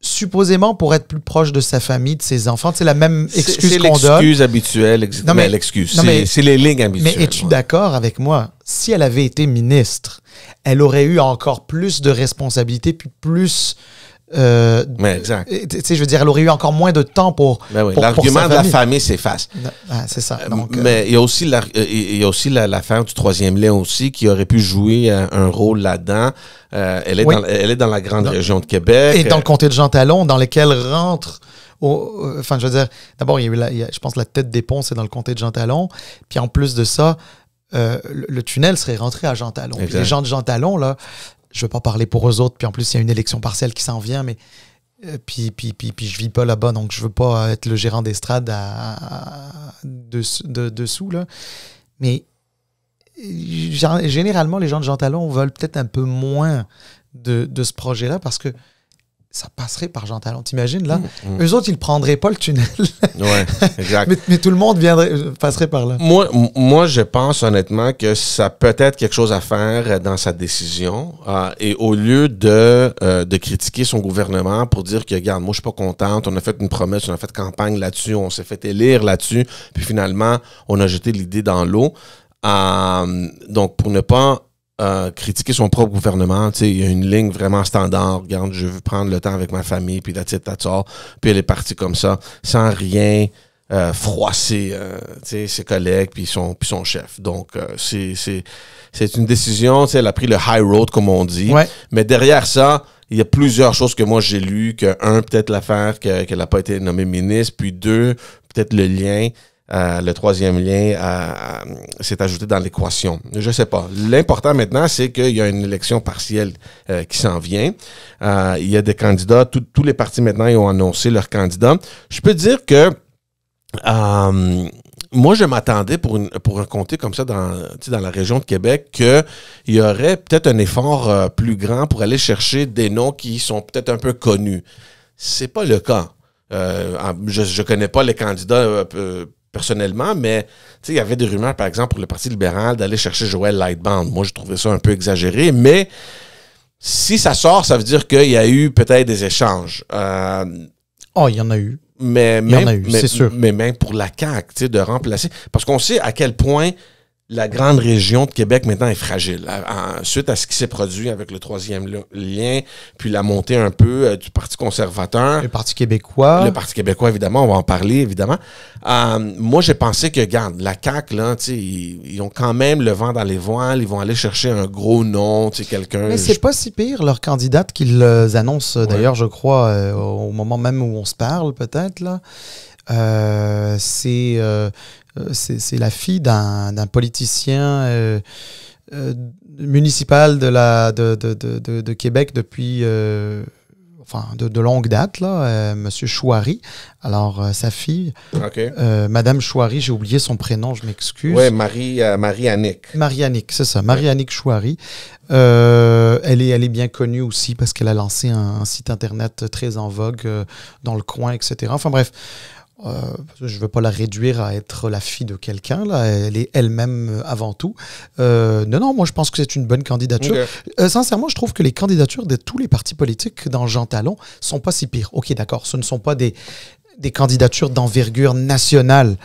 Supposément pour être plus proche de sa famille, de ses enfants. C'est la même excuse qu'on donne. C'est l'excuse habituelle. Non, mais, l'excuse. C'est les lignes habituelles. Mais es-tu d'accord avec moi? Si elle avait été ministre, elle aurait eu encore plus de responsabilités puis plus euh, je veux dire, elle aurait eu encore moins de temps pour. Ben l'argument de la famille s'efface. Ah, c'est ça. Euh, euh, mais il y a aussi la, y a aussi la, du troisième lien aussi qui aurait pu jouer un rôle là-dedans. elle, est dans, elle est dans la grande région de Québec. Et dans le comté de Jean dans lequel rentre. enfin, je veux dire, d'abord, il y a je pense, la tête des ponts, c'est dans le comté de Jean Puis en plus de ça, le, tunnel serait rentré à Jean les gens de Jean là, je veux pas parler pour eux autres, puis en plus, il y a une élection partielle qui s'en vient, mais euh, puis, puis, puis, je vis pas là-bas, donc je veux pas être le gérant d'estrade à, dessous, là. Mais euh, généralement, les gens de Jean Talon veulent peut-être un peu moins de ce projet-là parce que ça passerait par Jean Talon. T'imagines, là? Les mm, mm. Eux autres, ils prendraient pas le tunnel. ouais, exact. mais, tout le monde viendrait, passerait par là. Moi, moi, je pense honnêtement que ça peut être quelque chose à faire dans sa décision. Euh, et au lieu de, euh, de critiquer son gouvernement pour dire que, regarde, moi, je suis pas contente, on a fait une promesse, on a fait campagne là-dessus, on s'est fait élire là-dessus, puis finalement, on a jeté l'idée dans l'eau. Euh, donc, pour ne pas euh, critiquer son propre gouvernement. il y a une ligne vraiment standard. Regarde, je veux prendre le temps avec ma famille, puis la Puis elle est partie comme ça, sans rien euh, froisser euh, ses collègues puis son, son chef. Donc, c'est, c'est, une décision, elle a pris le high road, comme on dit. Mais derrière ça, il y a plusieurs choses que moi j'ai lues, que un, peut-être l'affaire qu'elle n'a pas été nommée ministre, puis deux, peut-être le lien euh, le troisième lien euh, euh, s'est ajouté dans l'équation. Je ne sais pas. L'important maintenant, c'est qu'il y a une élection partielle qui s'en vient. il y a des candidats. tous les partis maintenant ont annoncé leurs candidats. Je peux dire que moi, je m'attendais pour, pour un comté comme ça dans, dans la région de Québec qu'il y aurait peut-être un effort plus grand pour aller chercher des noms qui sont peut-être un peu connus. C'est pas le cas. je ne connais pas les candidats personnellement, mais il y avait des rumeurs, par exemple, pour le Parti libéral d'aller chercher Joël Lightband. Moi, je trouvais ça un peu exagéré, mais si ça sort, ça veut dire qu'il y a eu peut-être des échanges. Ah, oh, il y en a eu. Mais y en a eu, c'est sûr. Mais même pour la CAQ, de remplacer. Parce qu'on sait à quel point la grande région de Québec maintenant est fragile. suite à ce qui s'est produit avec le troisième lien, puis la montée un peu euh, du Parti conservateur. Le Parti québécois. Le Parti québécois, évidemment, on va en parler, évidemment. Euh, moi, j'ai pensé que, garde, la CAQ, là, ils, ils ont quand même le vent dans les voiles, ils vont aller chercher un gros nom, quelqu'un. Mais c'est pas si pire, leur candidate qu'ils euh, annoncent, d'ailleurs, je crois, au moment même où on se parle, peut-être, là. Euh, c'est euh, c'est la fille d'un politicien euh, euh, municipal de, Québec depuis enfin de, longue date, là, Monsieur Chouari. Alors, sa fille, okay. Madame Chouari, j'ai oublié son prénom, je m'excuse. Oui, Marie, Marie Annick. Marie Annick, c'est ça, Marie Annick Chouari. elle, est, elle est bien connue aussi parce qu'elle a lancé un, un, site internet très en vogue dans le coin, etc. Enfin bref, euh, je ne veux pas la réduire à être la fille de quelqu'un, là, elle est elle-même euh, avant tout. Euh, non, non, moi je pense que c'est une bonne candidature. sincèrement, je trouve que les candidatures de tous les partis politiques dans Jean Talon sont pas si pires. Ok, d'accord, ce ne sont pas des, des candidatures d'envergure nationale,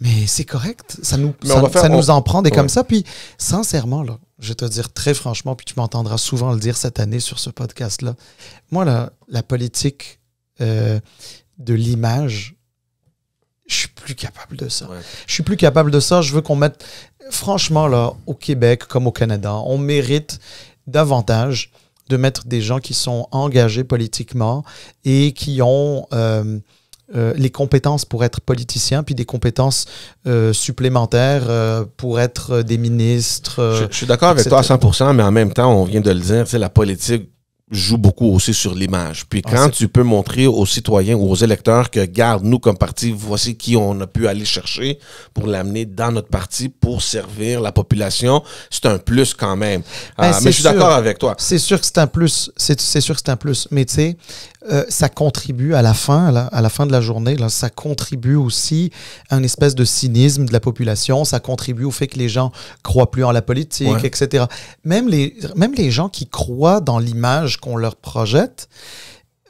mais c'est correct, ça nous, ça, nous en prend des comme ça. Puis sincèrement, là, je vais te dire très franchement, puis tu m'entendras souvent le dire cette année sur ce podcast-là, moi, là, la politique de l'image, je suis plus capable de ça. Je suis plus capable de ça. Je veux qu'on mette. Franchement, là, au Québec comme au Canada, on mérite davantage de mettre des gens qui sont engagés politiquement et qui ont. Euh, euh, les compétences pour être politiciens puis des compétences euh, supplémentaires pour être des ministres. Je, suis d'accord avec toi à 100%, mais en même temps, on vient de le dire, la politique joue beaucoup aussi sur l'image. Puis ah, quand tu peux montrer aux citoyens ou aux électeurs que, garde, nous comme parti, voici qui on a pu aller chercher pour l'amener dans notre parti pour servir la population, c'est un plus quand même. Ah, ben, mais je suis d'accord avec toi. C'est sûr que c'est un plus. C'est sûr que c'est un plus. Mais tu sais, euh, ça contribue à la fin, à la fin de la journée, là, ça contribue aussi à une espèce de cynisme de la population. Ça contribue au fait que les gens croient plus en la politique, etc. Même les, même les gens qui croient dans l'image qu'on leur projette,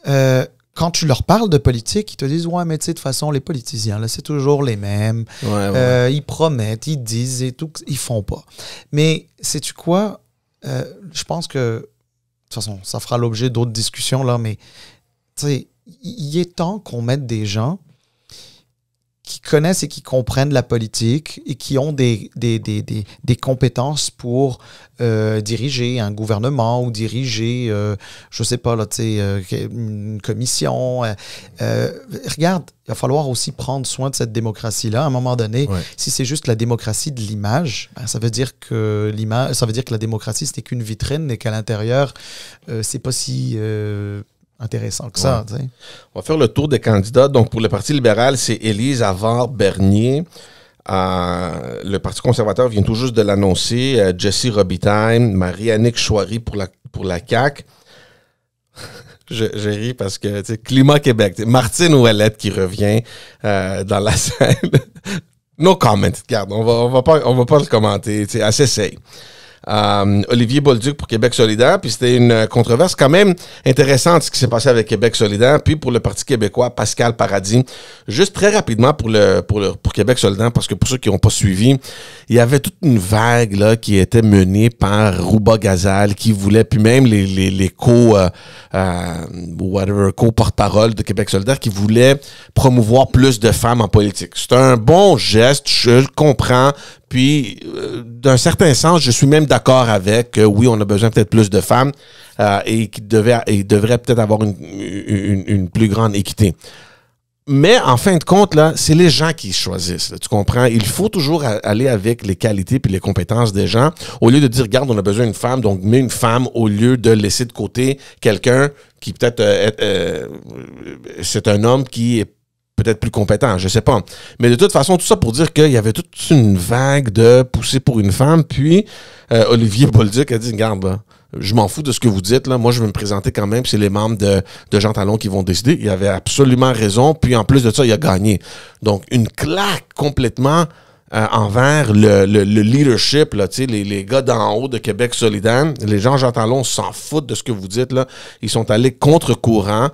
euh, quand tu leur parles de politique, ils te disent Ouais, mais tu sais, de toute façon, les politiciens, là, c'est toujours les mêmes. Euh, ils promettent, ils disent et tout, ils font pas. Mais sais-tu quoi euh, Je pense que, de toute façon, ça fera l'objet d'autres discussions, là, mais tu sais, il est temps qu'on mette des gens qui connaissent et qui comprennent la politique et qui ont des, des, compétences pour euh, diriger un gouvernement ou diriger, euh, je ne sais pas, là, sais euh, une commission. regarde, il va falloir aussi prendre soin de cette démocratie-là. À un moment donné, si c'est juste la démocratie de l'image, ben, ça veut dire que l'image, ça veut dire que la démocratie, c'était qu'une vitrine et qu'à l'intérieur, c'est pas si intéressant que ça. On va faire le tour des candidats. Donc, pour le Parti libéral, c'est Élise Avar bernier euh, le Parti conservateur vient tout juste de l'annoncer. Jesse euh, Jessie Robitaille, Marie-Annick Chouari pour la, pour la CAQ. je, je, ris parce que, tu Climat Québec, Martine Ouellette qui revient euh, dans la scène. no comment, garde on va, on va pas, va pas le commenter, tu elle euh, Olivier Bolduc pour Québec solidaire. Puis c'était une euh, controverse quand même intéressante ce qui s'est passé avec Québec solidaire. Puis pour le Parti québécois, Pascal Paradis. Juste très rapidement pour, le, Québec solidaire, parce que pour ceux qui n'ont pas suivi, il y avait toute une vague là, qui était menée par Rouba Gazal qui voulait, puis même les, les, co, euh, whatever, co porte-parole de Québec solidaire qui voulait promouvoir plus de femmes en politique. C'est un bon geste, je le comprends. Puis, euh, d'un certain sens, je suis même d'accord avec, que oui, on a besoin peut-être plus de femmes euh, et qui devraient peut-être avoir une, une, plus grande équité. Mais en fin de compte, là, c'est les gens qui choisissent. tu comprends? Il faut toujours aller avec les qualités puis les compétences des gens. Au lieu de dire, regarde, on a besoin d'une femme, donc mets une femme au lieu de laisser de côté quelqu'un qui peut-être euh, c'est un homme qui est peut-être plus compétent, je sais pas. Mais de toute façon, tout ça pour dire qu'il y avait toute une vague de pousser pour une femme, puis euh, Olivier Bolduc a dit, regarde, je m'en fous de ce que vous dites, là. moi je vais me présenter quand même, c'est les membres de, de Jean Talon qui vont décider. Il avait absolument raison, puis en plus de ça, il a gagné. Donc, une claque complètement euh, envers le, le, leadership, là, les, les gars d'en haut de Québec solidaire, les gens Jean Talon s'en foutent de ce que vous dites, là. ils sont allés contre-courant,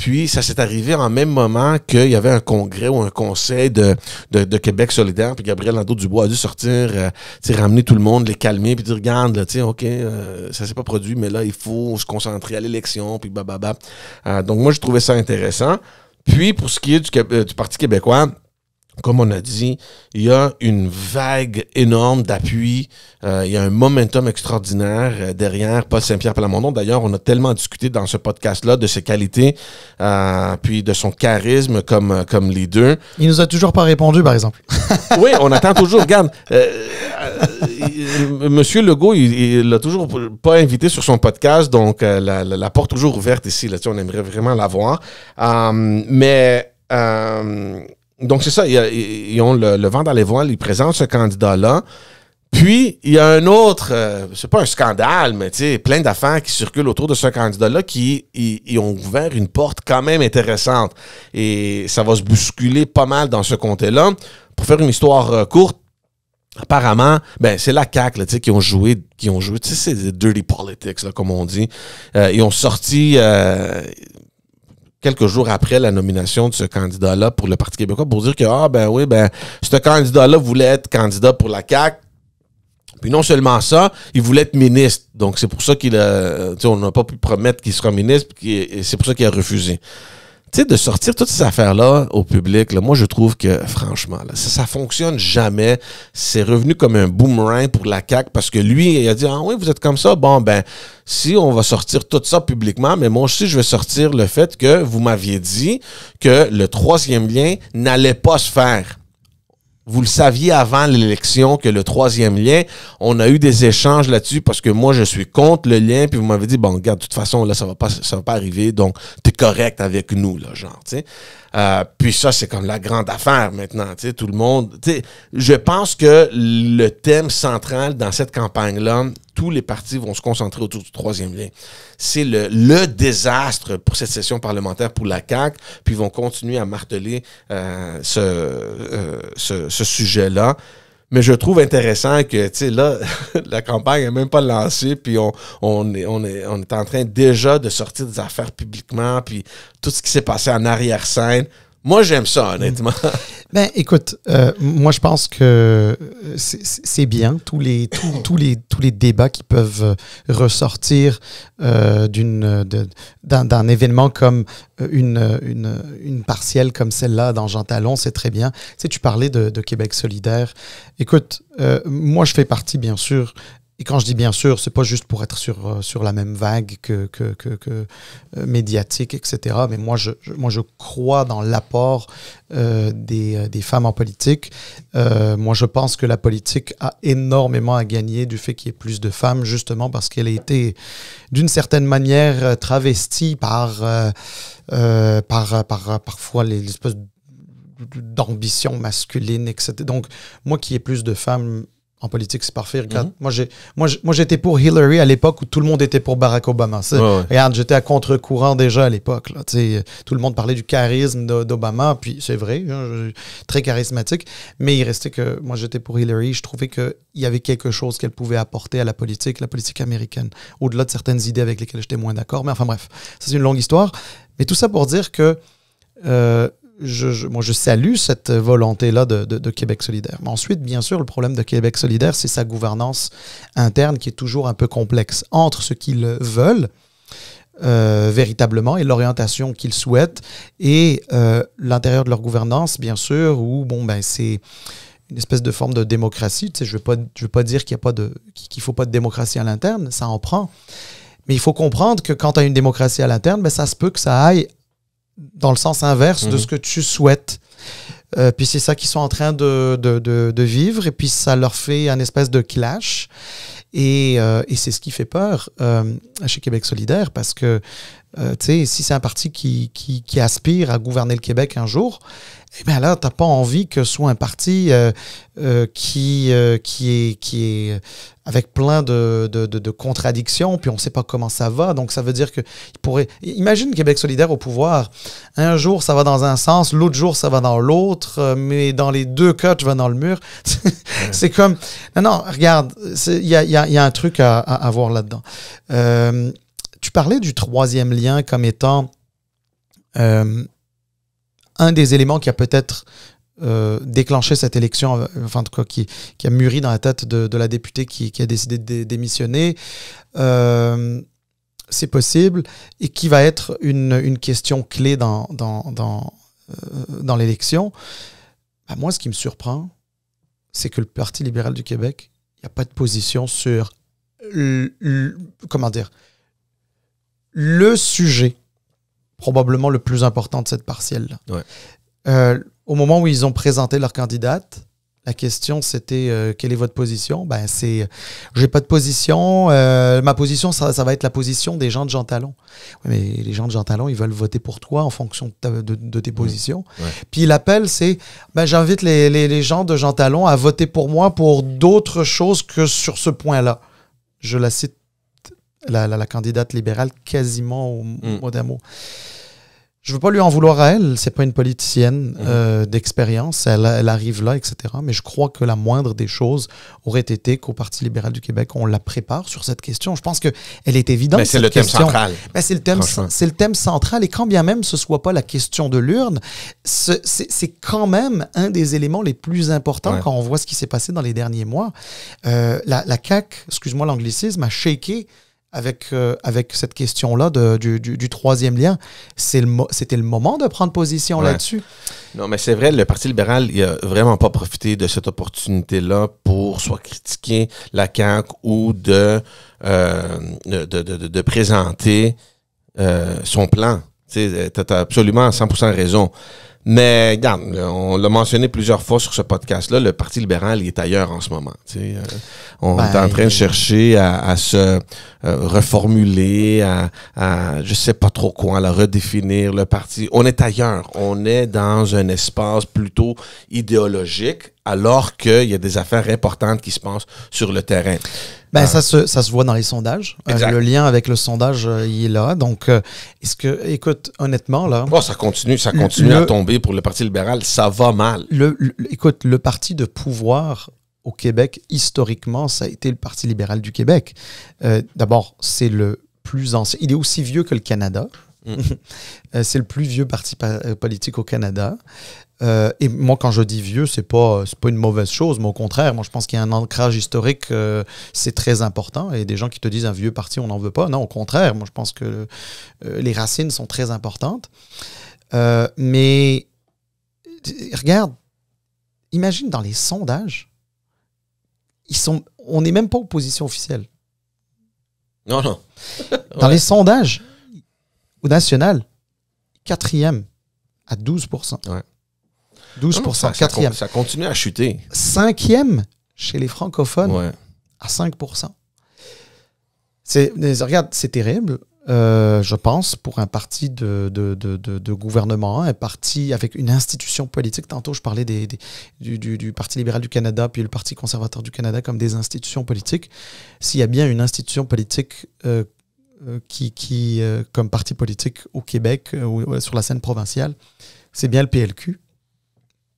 puis, ça s'est arrivé en même moment qu'il y avait un congrès ou un conseil de, de, Québec solidaire. Puis Gabriel lando dubois a dû sortir, euh, ramener tout le monde, les calmer, puis dire, regarde, là, OK, euh, ça s'est pas produit, mais là, il faut se concentrer à l'élection, puis bababab euh, donc, moi, je trouvais ça intéressant. Puis, pour ce qui est du euh, Parti québécois, comme on a dit, il y a une vague énorme d'appui, euh, il y a un momentum extraordinaire euh, derrière Paul Saint-Pierre Plamondon. D'ailleurs, on a tellement discuté dans ce podcast-là de ses qualités, euh, puis de son charisme comme, comme deux. Il nous a toujours pas répondu, par exemple. oui, on attend toujours. Regarde, Monsieur Legault, il l'a toujours pas invité sur son podcast, donc la, porte est porte toujours ouverte ici. Là, on aimerait vraiment l'avoir. voir. mais... Donc, c'est ça. Ils, ont le, vent dans les voiles. Ils présentent ce candidat-là. Puis, il y a un autre, euh, c'est pas un scandale, mais tu sais, plein d'affaires qui circulent autour de ce candidat-là qui ils ont ouvert une porte quand même intéressante. Et ça va se bousculer pas mal dans ce comté-là. Pour faire une histoire euh, courte, apparemment, ben c'est la CAC là, qui ont joué, qui ont joué, tu sais, c'est dirty politics là, comme on dit. Euh, ils ont sorti, quelques jours après la nomination de ce candidat-là pour le Parti québécois pour dire que, ah, ben oui, ben, ce candidat-là voulait être candidat pour la CAQ. Puis non seulement ça, il voulait être ministre. Donc c'est pour ça qu'il a, on n'a pas pu promettre qu'il sera ministre, puis c'est pour ça qu'il a refusé tu sais, de sortir toutes ces affaires-là au public, là, moi, je trouve que, franchement, là, ça, ça fonctionne jamais. C'est revenu comme un boomerang pour la CAQ parce que lui, il a dit, ah oui, vous êtes comme ça. Bon, ben, si on va sortir tout ça publiquement, mais moi aussi, je vais sortir le fait que vous m'aviez dit que le troisième lien n'allait pas se faire vous le saviez avant l'élection que le troisième lien, on a eu des échanges là-dessus parce que moi, je suis contre le lien, puis vous m'avez dit, bon, regarde, de toute façon, là, ça va pas, ça va pas arriver, donc t'es correct avec nous, là, genre, tu sais. Euh, puis ça, c'est comme la grande affaire maintenant, tu tout le monde, tu Je pense que le thème central dans cette campagne-là, tous les partis vont se concentrer autour du troisième lien. C'est le, désastre pour cette session parlementaire pour la CAQ, puis ils vont continuer à marteler euh, euh, ce, ce, sujet-là. Mais je trouve intéressant que, tu sais, là, la campagne n'est même pas lancée, puis on, est, on, est, on est en train déjà de sortir des affaires publiquement, puis tout ce qui s'est passé en arrière-scène. Moi, j'aime ça, honnêtement. Ben, écoute, euh, moi, je pense que c'est bien tous les, tous, les, tous les débats qui peuvent ressortir euh, d'un événement comme une, une, une partielle comme celle-là dans Jean Talon, c'est très bien. Tu tu parlais de, Québec solidaire. Écoute, euh, moi, je fais partie, bien sûr, et quand je dis bien sûr, c'est pas juste pour être sur, euh, sur la même vague que, que, que, euh, médiatique, etc. Mais moi, je, moi, je crois dans l'apport euh, des, des, femmes en politique. moi, je pense que la politique a énormément à gagner du fait qu'il y ait plus de femmes, justement parce qu'elle a été, d'une certaine manière, travestie par, par, par parfois espèces d'ambition masculine, etc. Donc, moi qui ai plus de femmes en politique, c'est parfait. Regarde, mhm. moi, j'ai, moi, j'étais pour Hillary à l'époque où tout le monde était pour Barack Obama. Regarde, j'étais à contre-courant déjà à l'époque. tout le monde parlait du charisme d'Obama, puis c'est vrai, hein, très charismatique. Mais il restait que moi, j'étais pour Hillary. Je trouvais qu'il y avait quelque chose qu'elle pouvait apporter à la politique, la politique américaine, au-delà de certaines idées avec lesquelles j'étais moins d'accord. Mais enfin bref, c'est une longue histoire. Mais tout ça pour dire que euh, je, moi, je salue cette volonté-là de, Québec solidaire. Mais ensuite, bien sûr, le problème de Québec solidaire, c'est sa gouvernance interne qui est toujours un peu complexe entre ce qu'ils veulent euh, véritablement et l'orientation qu'ils souhaitent et euh, l'intérieur de leur gouvernance, bien sûr, où bon, ben, c'est une espèce de forme de démocratie. Tu sais, je ne veux, pas, veux pas dire qu'il ne faut pas de démocratie à l'interne, ça en prend. Mais il faut comprendre que quand tu as une démocratie à l'interne, ben, ça se peut que ça aille dans le sens inverse de mhm. ce que tu souhaites. Euh, puis c'est ça qu'ils sont en train de, vivre, et puis ça leur fait un espèce de clash. Et, euh, c'est ce qui fait peur euh, chez Québec Solidaire, parce que si c'est un parti qui, aspire à gouverner le Québec un jour, eh bien là, tu n'as pas envie que ce soit un parti euh, euh qui, euh, qui, est, qui est euh, avec plein de, de, de, de contradictions, puis on ne sait pas comment ça va. Donc, ça veut dire que pourrait. Imagine Québec solidaire au pouvoir. Un jour, ça va dans un sens, l'autre jour, ça va dans l'autre, mais dans les deux cas, tu vas dans le mur. c'est comme. Non, non, regarde, il y a, y, a, y a, un truc à, à, voir là-dedans. tu parlais du troisième lien comme étant. Euh, un des éléments qui a peut-être euh, déclenché cette élection, euh, enfin, quoi, qui, a mûri dans la tête de, la députée qui, a décidé de démissionner. Euh, c'est possible, et qui va être une, question clé dans, l'élection. Bah, moi, ce qui me surprend, c'est que le Parti libéral du Québec, il n'y a pas de position sur, comment dire, le sujet probablement le plus important de cette partielle. Euh, au moment où ils ont présenté leur candidate, la question c'était euh, quelle est votre position Ben c'est j'ai pas de position. Euh, ma position ça, va être la position des gens de Jean Talon. mais les gens de Jean Talon ils veulent voter pour toi en fonction de, tes mmh. positions. Puis l'appel c'est ben j'invite les, les, les, gens de Jean Talon à voter pour moi pour d'autres choses que sur ce point-là. Je la cite la, candidate libérale quasiment au mm. d'un mot. Je ne veux pas lui en vouloir à elle, c'est pas une politicienne mm. euh, d'expérience, elle, arrive là, etc. Mais je crois que la moindre des choses aurait été qu'au Parti libéral du Québec, on la prépare sur cette question. Je pense qu'elle est évidente. Mais c'est le thème central. c'est le thème, c'est le thème central. Et quand bien même ce soit pas la question de l'urne, c'est quand même un des éléments les plus importants quand on voit ce qui s'est passé dans les derniers mois. Euh, la, la CAC, excuse-moi l'anglicisme, a shaké avec, euh, avec cette question-là du, troisième lien. C'était le, le, moment de prendre position là-dessus. Non, mais c'est vrai, le Parti libéral, il n'a vraiment pas profité de cette opportunité-là pour soit critiquer la CAQ ou de, euh, de, présenter euh, son plan. Tu as absolument 100% raison. Mais regarde, on l'a mentionné plusieurs fois sur ce podcast-là, le Parti libéral il est ailleurs en ce moment. on est en ben, train de chercher à, à se, euh, reformuler, à, je sais pas trop quoi, à la redéfinir le parti. On est ailleurs. On est dans un espace plutôt idéologique alors qu'il y a des affaires importantes qui se passent sur le terrain. Ben, euh. ça, se, ça se voit dans les sondages. Euh, le lien avec le sondage, il est là. Donc, est-ce que, écoute, honnêtement, là. Oh, ça continue, ça continue à tomber pour le Parti libéral. Ça va mal. écoute, le parti de pouvoir au Québec, historiquement, ça a été le Parti libéral du Québec. Euh, d'abord, c'est le plus ancien. Il est aussi vieux que le Canada. Mm. Euh, c'est le plus vieux parti euh, politique au Canada. et moi, quand je dis vieux, c'est pas pas une mauvaise chose, mais au contraire, moi, je pense qu'il y a un ancrage historique, c'est très important. Et des gens qui te disent un vieux parti, on n'en veut pas. Non, au contraire, moi, je pense que les racines sont très importantes. mais regarde, imagine dans les sondages, sont, on n'est même pas positions officielle. Non, non. Dans les sondages, au national, quatrième à 12 12 ça, quatrième. Ça, continue à chuter. Cinquième chez les francophones à 5 c'est, Regarde, c'est terrible. Euh, je pense, pour un parti de, gouvernement, un parti avec une institution politique. Tantôt, je parlais des, du, Parti libéral du Canada, puis le Parti conservateur du Canada comme des institutions politiques. S'il y a bien une institution politique euh, euh, qui, comme parti politique au Québec, ou sur la scène provinciale, c'est bien le PLQ.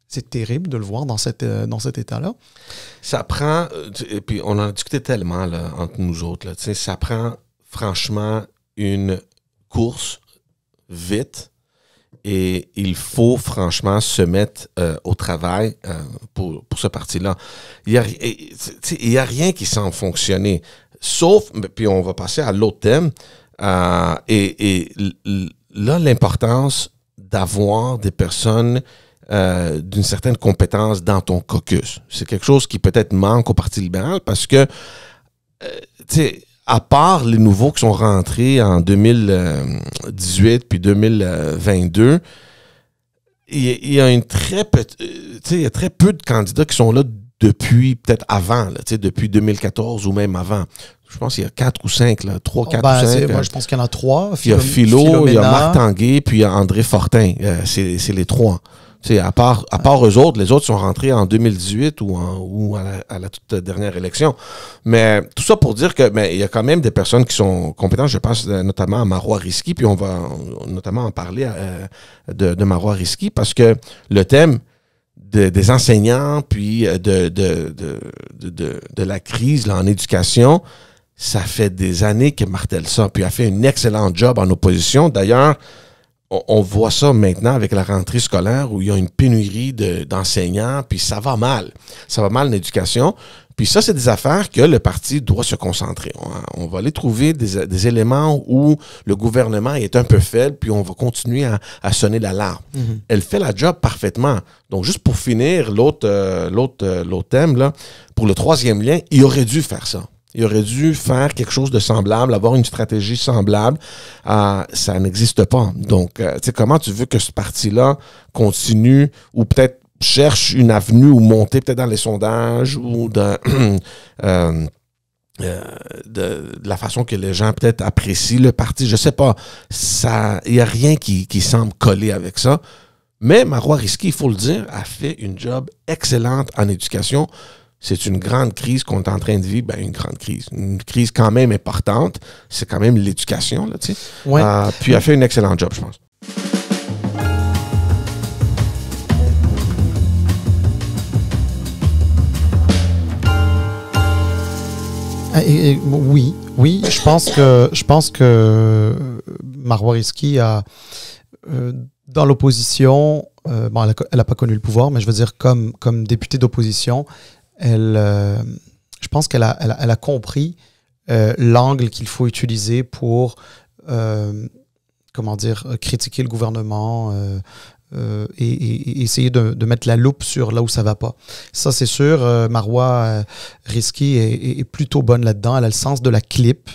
C'est terrible de le voir dans, cette, dans cet état-là. Ça prend, et puis on en a discuté tellement entre nous autres, ça prend franchement une course vite et il faut franchement se mettre euh, au travail euh, pour, ce parti-là. Il n'y a, rien qui semble fonctionner, sauf, puis on va passer à l'autre thème, euh, et, et là, l'importance d'avoir des personnes d'une certaine compétence dans ton caucus. C'est quelque chose qui peut-être manque au Parti libéral parce que, tu sais, à part les nouveaux qui sont rentrés en 2018 puis 2022, il y, a très très peu de candidats qui sont là depuis peut-être avant, là, depuis 2014 ou même avant. Je pense qu'il y a quatre ou cinq, là, trois, quatre ben, cinq. Moi, euh, je pense qu'il y en a trois. Il y a Philo, il y a Marc Tanguay, puis il y a André Fortin. Euh, c'est les trois à part, à part eux autres, les autres sont rentrés en 2018 ou, ou à, la, toute dernière élection. Mais tout ça pour dire que mais ben, il y a quand même des personnes qui sont compétentes. Je pense euh, notamment à Marois Risky, puis on va notamment en parler euh, de, Marois Risky parce que le thème des enseignants puis euh, de, de, de la crise en éducation, ça fait des années que martèle ça. Puis a fait un excellent job en opposition. D'ailleurs, on, voit ça maintenant avec la rentrée scolaire où il y a une pénurie d'enseignants, puis ça va mal. Ça va mal l'éducation. Puis ça, c'est des affaires que le parti doit se concentrer. On, va aller trouver des, éléments où le gouvernement est un peu faible, puis on va continuer à, sonner l'alarme. Mm-hmm. Elle fait la job parfaitement. Donc, juste pour finir, l'autre euh, l'autre euh, l'autre thème, là, pour le troisième lien, il aurait dû faire ça. Il aurait dû faire quelque chose de semblable, avoir une stratégie semblable. ça n'existe pas. Donc, euh, tu sais, comment tu veux que ce parti-là continue ou peut-être cherche une avenue ou monter peut-être dans les sondages ou euh, euh, de, la façon que les gens peut-être apprécient le parti. Je sais pas. Ça, il n'y a rien qui, semble coller avec ça. Mais Marois Risky, il faut le dire, a fait une job excellente en éducation c'est une grande crise qu'on est en train de vivre. Ben, une grande crise. Une crise quand même importante. C'est quand même l'éducation, là, tu sais. Ouais. Ah, puis, elle fait un excellent job, je pense. Ah, oui, oui, je pense que je pense que euh, a euh, dans l'opposition, euh, elle n'a pas connu le pouvoir, mais je veux dire comme comme députée d'opposition, elle, euh, je pense qu'elle a, elle, a, compris euh, l'angle qu'il faut utiliser pour, euh, comment dire, critiquer le gouvernement et, essayer de, mettre la loupe sur là où ça va pas. Ça, c'est sûr, Marois Risky est, est, plutôt bonne là-dedans. Elle a le sens de la clip,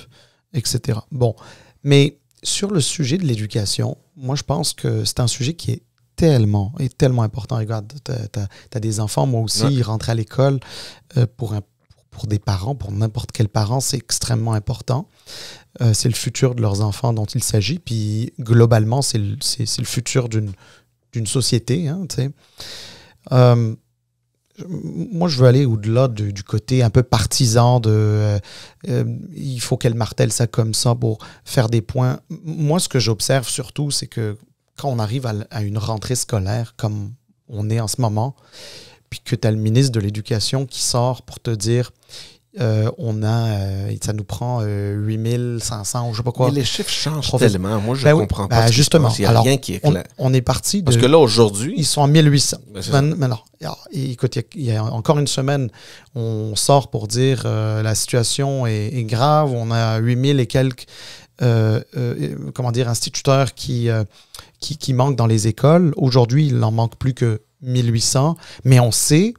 etc. Bon, mais sur le sujet de l'éducation, moi, je pense que c'est un sujet qui est tellement, et tellement important. Regarde, tu as, des enfants, moi aussi, ils rentrent à l'école euh, pour pour, pour des parents, pour n'importe quel parent, c'est extrêmement important. Euh, c'est le futur de leurs enfants dont il s'agit. Puis globalement, c'est le, le, futur d'une société. Hein, euh, moi, je veux aller au-delà du côté un peu partisan de il faut qu'elle martèle ça comme ça pour faire des points. Moi, ce que j'observe surtout, c'est que quand on arrive à, une rentrée scolaire comme on est en ce moment, puis que tu as le ministre de l'Éducation qui sort pour te dire euh, on a, euh, ça nous prend 8500 euh, ou je sais pas quoi. les chiffres changent tellement. Moi, je ben comprends pas. Ben justement, il n'y a rien qui est On, est parti de, Parce que là, aujourd'hui. Ils sont à 1800. Ben, Mais écoute, il y, a encore une semaine, on sort pour dire la situation est, grave, on a 8000 et quelques. comment dire, instituteurs qui, qui, qui manquent dans les écoles. Aujourd'hui, il n'en manque plus que 1800, mais on sait,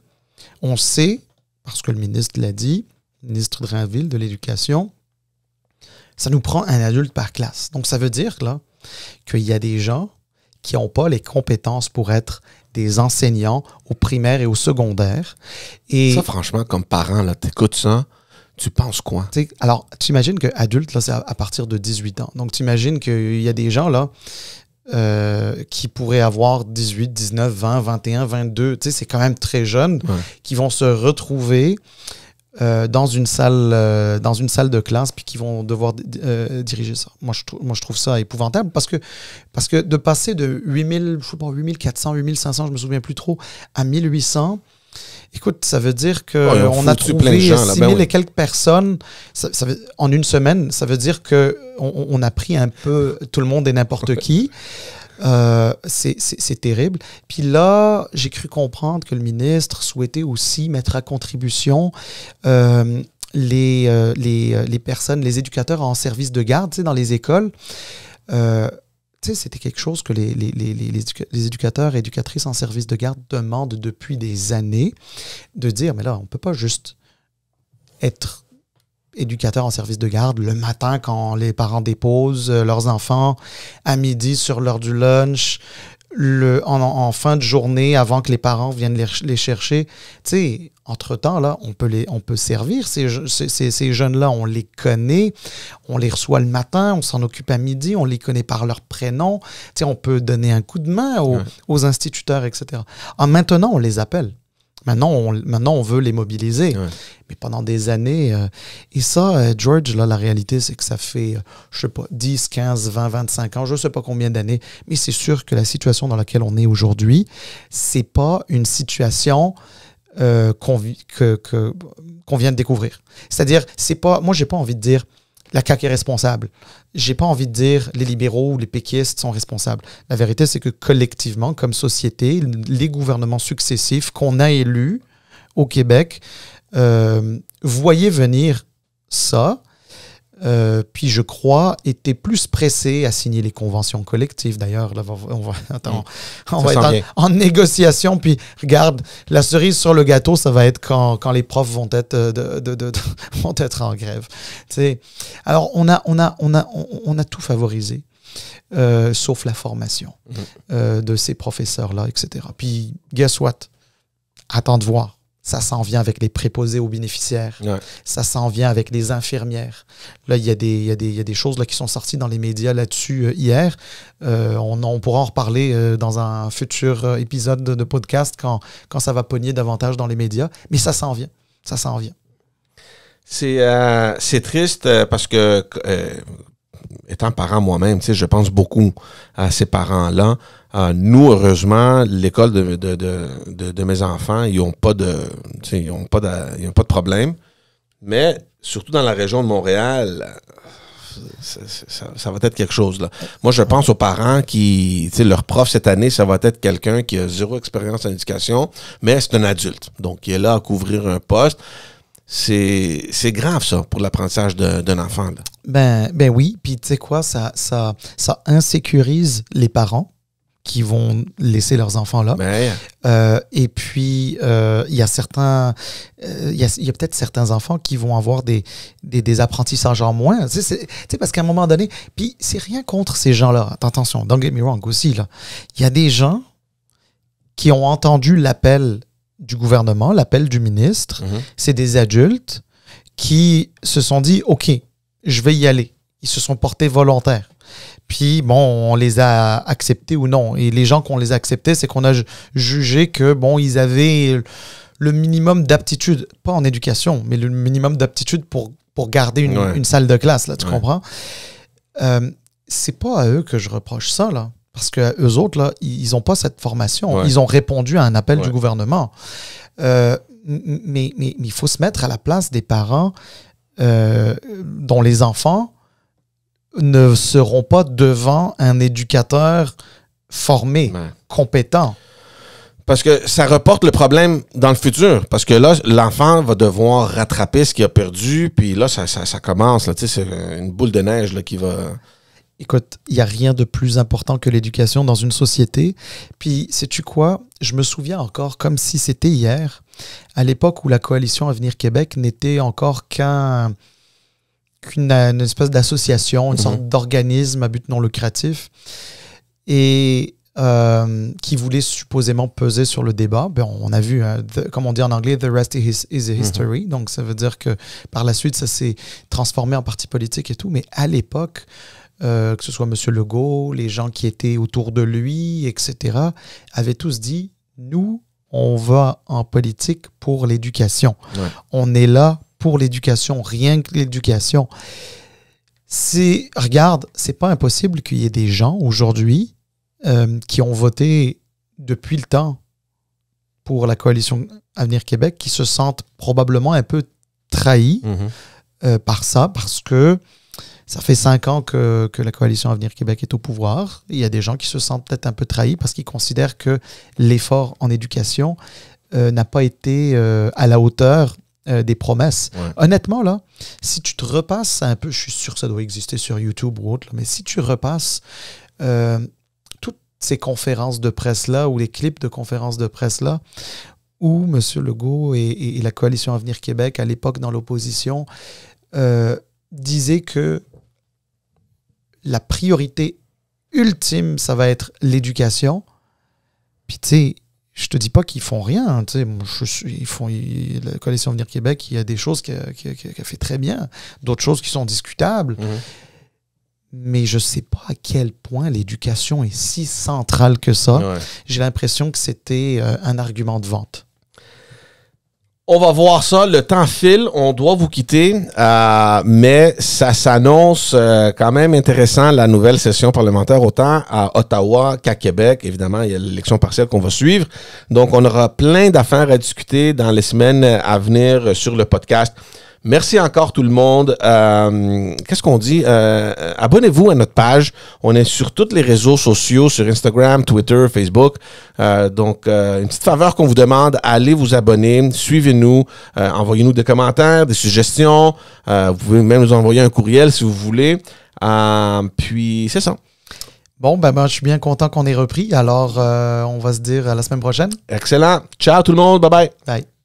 on sait, parce que le ministre l'a dit, le ministre Drainville de l'Éducation, ça nous prend un adulte par classe. Donc ça veut dire là qu'il y a des gens qui n'ont pas les compétences pour être des enseignants au primaire et au secondaire. Et ça, franchement, comme parent, là, t'écoutes ça, tu penses quoi? Alors, tu imagines que adulte, là, c'est à, partir de 18 ans. Donc, tu t'imagines qu'il y a des gens, là, euh, qui pourraient avoir 18, 19, 20, 21, 22, tu sais, c'est quand même très jeune, qui vont se retrouver euh, dans, une salle, euh, dans une salle de classe, puis qui vont devoir diriger ça. Moi je, trouve ça épouvantable parce que, parce que de passer de 8000, je sais pas, 8400, 8500, je me souviens plus trop, à 1800, Écoute, ça veut dire qu'on on a trouvé 6 000 ben et quelques personnes en une semaine. Ça veut dire qu'on on a pris un peu tout le monde et n'importe qui. Euh, c'est terrible. Puis là, j'ai cru comprendre que le ministre souhaitait aussi mettre à contribution euh, les, euh, les, les, personnes, les éducateurs en service de garde, tu sais, dans les écoles c'était quelque chose que les, les, les, éducateurs et éducatrices en service de garde demandent depuis des années, de dire, mais là, on ne peut pas juste être éducateur en service de garde le matin quand les parents déposent euh, leurs enfants, à midi sur l'heure du lunch, le, en, fin de journée, avant que les parents viennent les, chercher. Tu sais, entre-temps, là, on peut, les, on peut servir ces, ces, ces jeunes-là. On les connaît, on les reçoit le matin, on s'en occupe à midi, on les connaît par leur prénom. Tu sais, on peut donner un coup de main aux, instituteurs, etc. En ah, maintenant, on les appelle. Maintenant, on, maintenant, on veut les mobiliser. Mais pendant des années. Euh, et ça, euh, George, là, la réalité, c'est que ça fait, je euh, je sais pas, 10, 15, 20, 25 ans, je sais pas combien d'années. Mais c'est sûr que la situation dans laquelle on est aujourd'hui, c'est pas une situation qu'on vient de découvrir. C'est-à-dire, c'est pas. Moi, j'ai pas envie de dire la CAQ est responsable. J'ai pas envie de dire les libéraux ou les péquistes sont responsables. La vérité, c'est que collectivement, comme société, les gouvernements successifs qu'on a élus au Québec euh, voyaient venir ça euh, puis je crois, étaient plus pressé à signer les conventions collectives. D'ailleurs, on va, on va mm. être en, négociation. Puis regarde, la cerise sur le gâteau, ça va être quand, les profs vont être, euh, de, vont être en grève. Alors, on a, on, a, on, a, on a tout favorisé. Euh, sauf la formation mm-hmm. de ces professeurs-là, etc. Puis, guess what? Attends de voir ça s'en vient avec les préposés aux bénéficiaires. Ça s'en vient avec les infirmières. Là, il y, y, y, a des choses là, qui sont sorties dans les médias là-dessus euh, hier. Euh, on, pourra en reparler euh, dans un futur épisode de, podcast quand, quand, ça va pogner davantage dans les médias. Mais ça s'en vient. Ça s'en vient. C'est triste parce que étant parent moi-même, je pense beaucoup à ces parents-là. Ah, nous, heureusement, l'école de, mes enfants, ils n'ont pas de, pas pas de problème. Mais surtout dans la région de Montréal, ça, va être quelque chose. Là. Moi, je pense aux parents qui, leur prof cette année, ça va être quelqu'un qui a zéro expérience en éducation, mais c'est un adulte. Donc, il est là à couvrir un poste. C'est grave, ça, pour l'apprentissage d'un enfant. Ben, ben oui. Puis, tu sais quoi, ça, ça, ça insécurise les parents qui vont laisser leurs enfants là. Ben euh, et puis, euh, il y a certains, euh, il y a, peut-être certains enfants qui vont avoir des, des, apprentissages en moins. Tu sais, parce qu'à un moment donné, puis c'est rien contre ces gens-là. Attention, don't get me wrong aussi, là. Il y a des gens qui ont entendu l'appel du gouvernement, l'appel du ministre. Mm-hmm. C'est des adultes qui se sont dit, OK, je vais y aller ils se sont portés volontaires. Puis bon, on les a acceptés ou non. Et les gens qu'on les a acceptés, c'est qu'on a jugé que bon, ils avaient le minimum d'aptitude, pas en éducation, mais le minimum d'aptitude pour, pour garder une, salle de classe, là, tu comprends? Euh, c'est pas à eux que je reproche ça, là. Parce que eux autres, là, ils n'ont pas cette formation. Ils ont répondu à un appel du gouvernement. Euh, mais il faut se mettre à la place des parents euh, dont les enfants ne seront pas devant un éducateur formé, compétent. Parce que ça reporte le problème dans le futur. Parce que là, l'enfant va devoir rattraper ce qu'il a perdu. Puis là, ça, ça, commence. Là, c'est une boule de neige qui va. Écoute, il n'y a rien de plus important que l'éducation dans une société. Puis, sais-tu quoi? Je me souviens encore comme si c'était hier, à l'époque où la coalition Avenir Québec n'était encore qu'un qu'une une espèce d'association, une mhm. sorte d'organisme à but non lucratif, et euh, qui voulait supposément peser sur le débat. Ben, on a vu, comment hein, dire comme on dit en anglais, the rest is, a mhm. history. Donc ça veut dire que par la suite, ça s'est transformé en parti politique et tout. Mais à l'époque, euh, que ce soit M. Legault, les gens qui étaient autour de lui, etc., avaient tous dit, nous, on va en politique pour l'éducation. On est là pour l'éducation, rien que l'éducation. C'est, regarde, c'est pas impossible qu'il y ait des gens aujourd'hui euh, qui ont voté depuis le temps pour la coalition Avenir Québec qui se sentent probablement un peu trahis mhm. euh, par ça parce que ça fait cinq ans que, la coalition Avenir Québec est au pouvoir. Il y a des gens qui se sentent peut-être un peu trahis parce qu'ils considèrent que l'effort en éducation euh, n'a pas été à la hauteur euh, des promesses. Honnêtement, là, si tu te repasses un peu, je suis sûr que ça doit exister sur YouTube ou autre, mais si tu repasses euh, toutes ces conférences de presse-là ou les clips de conférences de presse-là, où M. Legault et, la coalition Avenir Québec, à l'époque dans l'opposition, euh, disaient que la priorité ultime, ça va être l'éducation. Puis tu sais, je te dis pas qu'ils font rien. Hein, je ils font, la coalition Venir Québec, il y a des choses qui a, fait très bien, d'autres choses qui sont discutables. Mhm. Mais je sais pas à quel point l'éducation est si centrale que ça. J'ai l'impression que c'était euh, un argument de vente. On va voir ça. Le temps file. On doit vous quitter. Euh, mais ça s'annonce euh, quand même intéressant, la nouvelle session parlementaire, autant à Ottawa qu'à Québec. Évidemment, il y a l'élection partielle qu'on va suivre. Donc, on aura plein d'affaires à discuter dans les semaines à venir sur le podcast. Merci encore tout le monde. Euh, qu'est-ce qu'on dit? Euh, abonnez-vous à notre page. On est sur tous les réseaux sociaux, sur Instagram, Twitter, Facebook. Euh, donc, une petite faveur qu'on vous demande, allez vous abonner, suivez-nous, envoyez-nous des commentaires, des suggestions. vous pouvez même nous envoyer un courriel si vous voulez. puis, c'est ça. Bon, ben moi, ben, je suis bien content qu'on ait repris. Alors, on va se dire à la semaine prochaine. Excellent. Ciao tout le monde. Bye bye. Bye.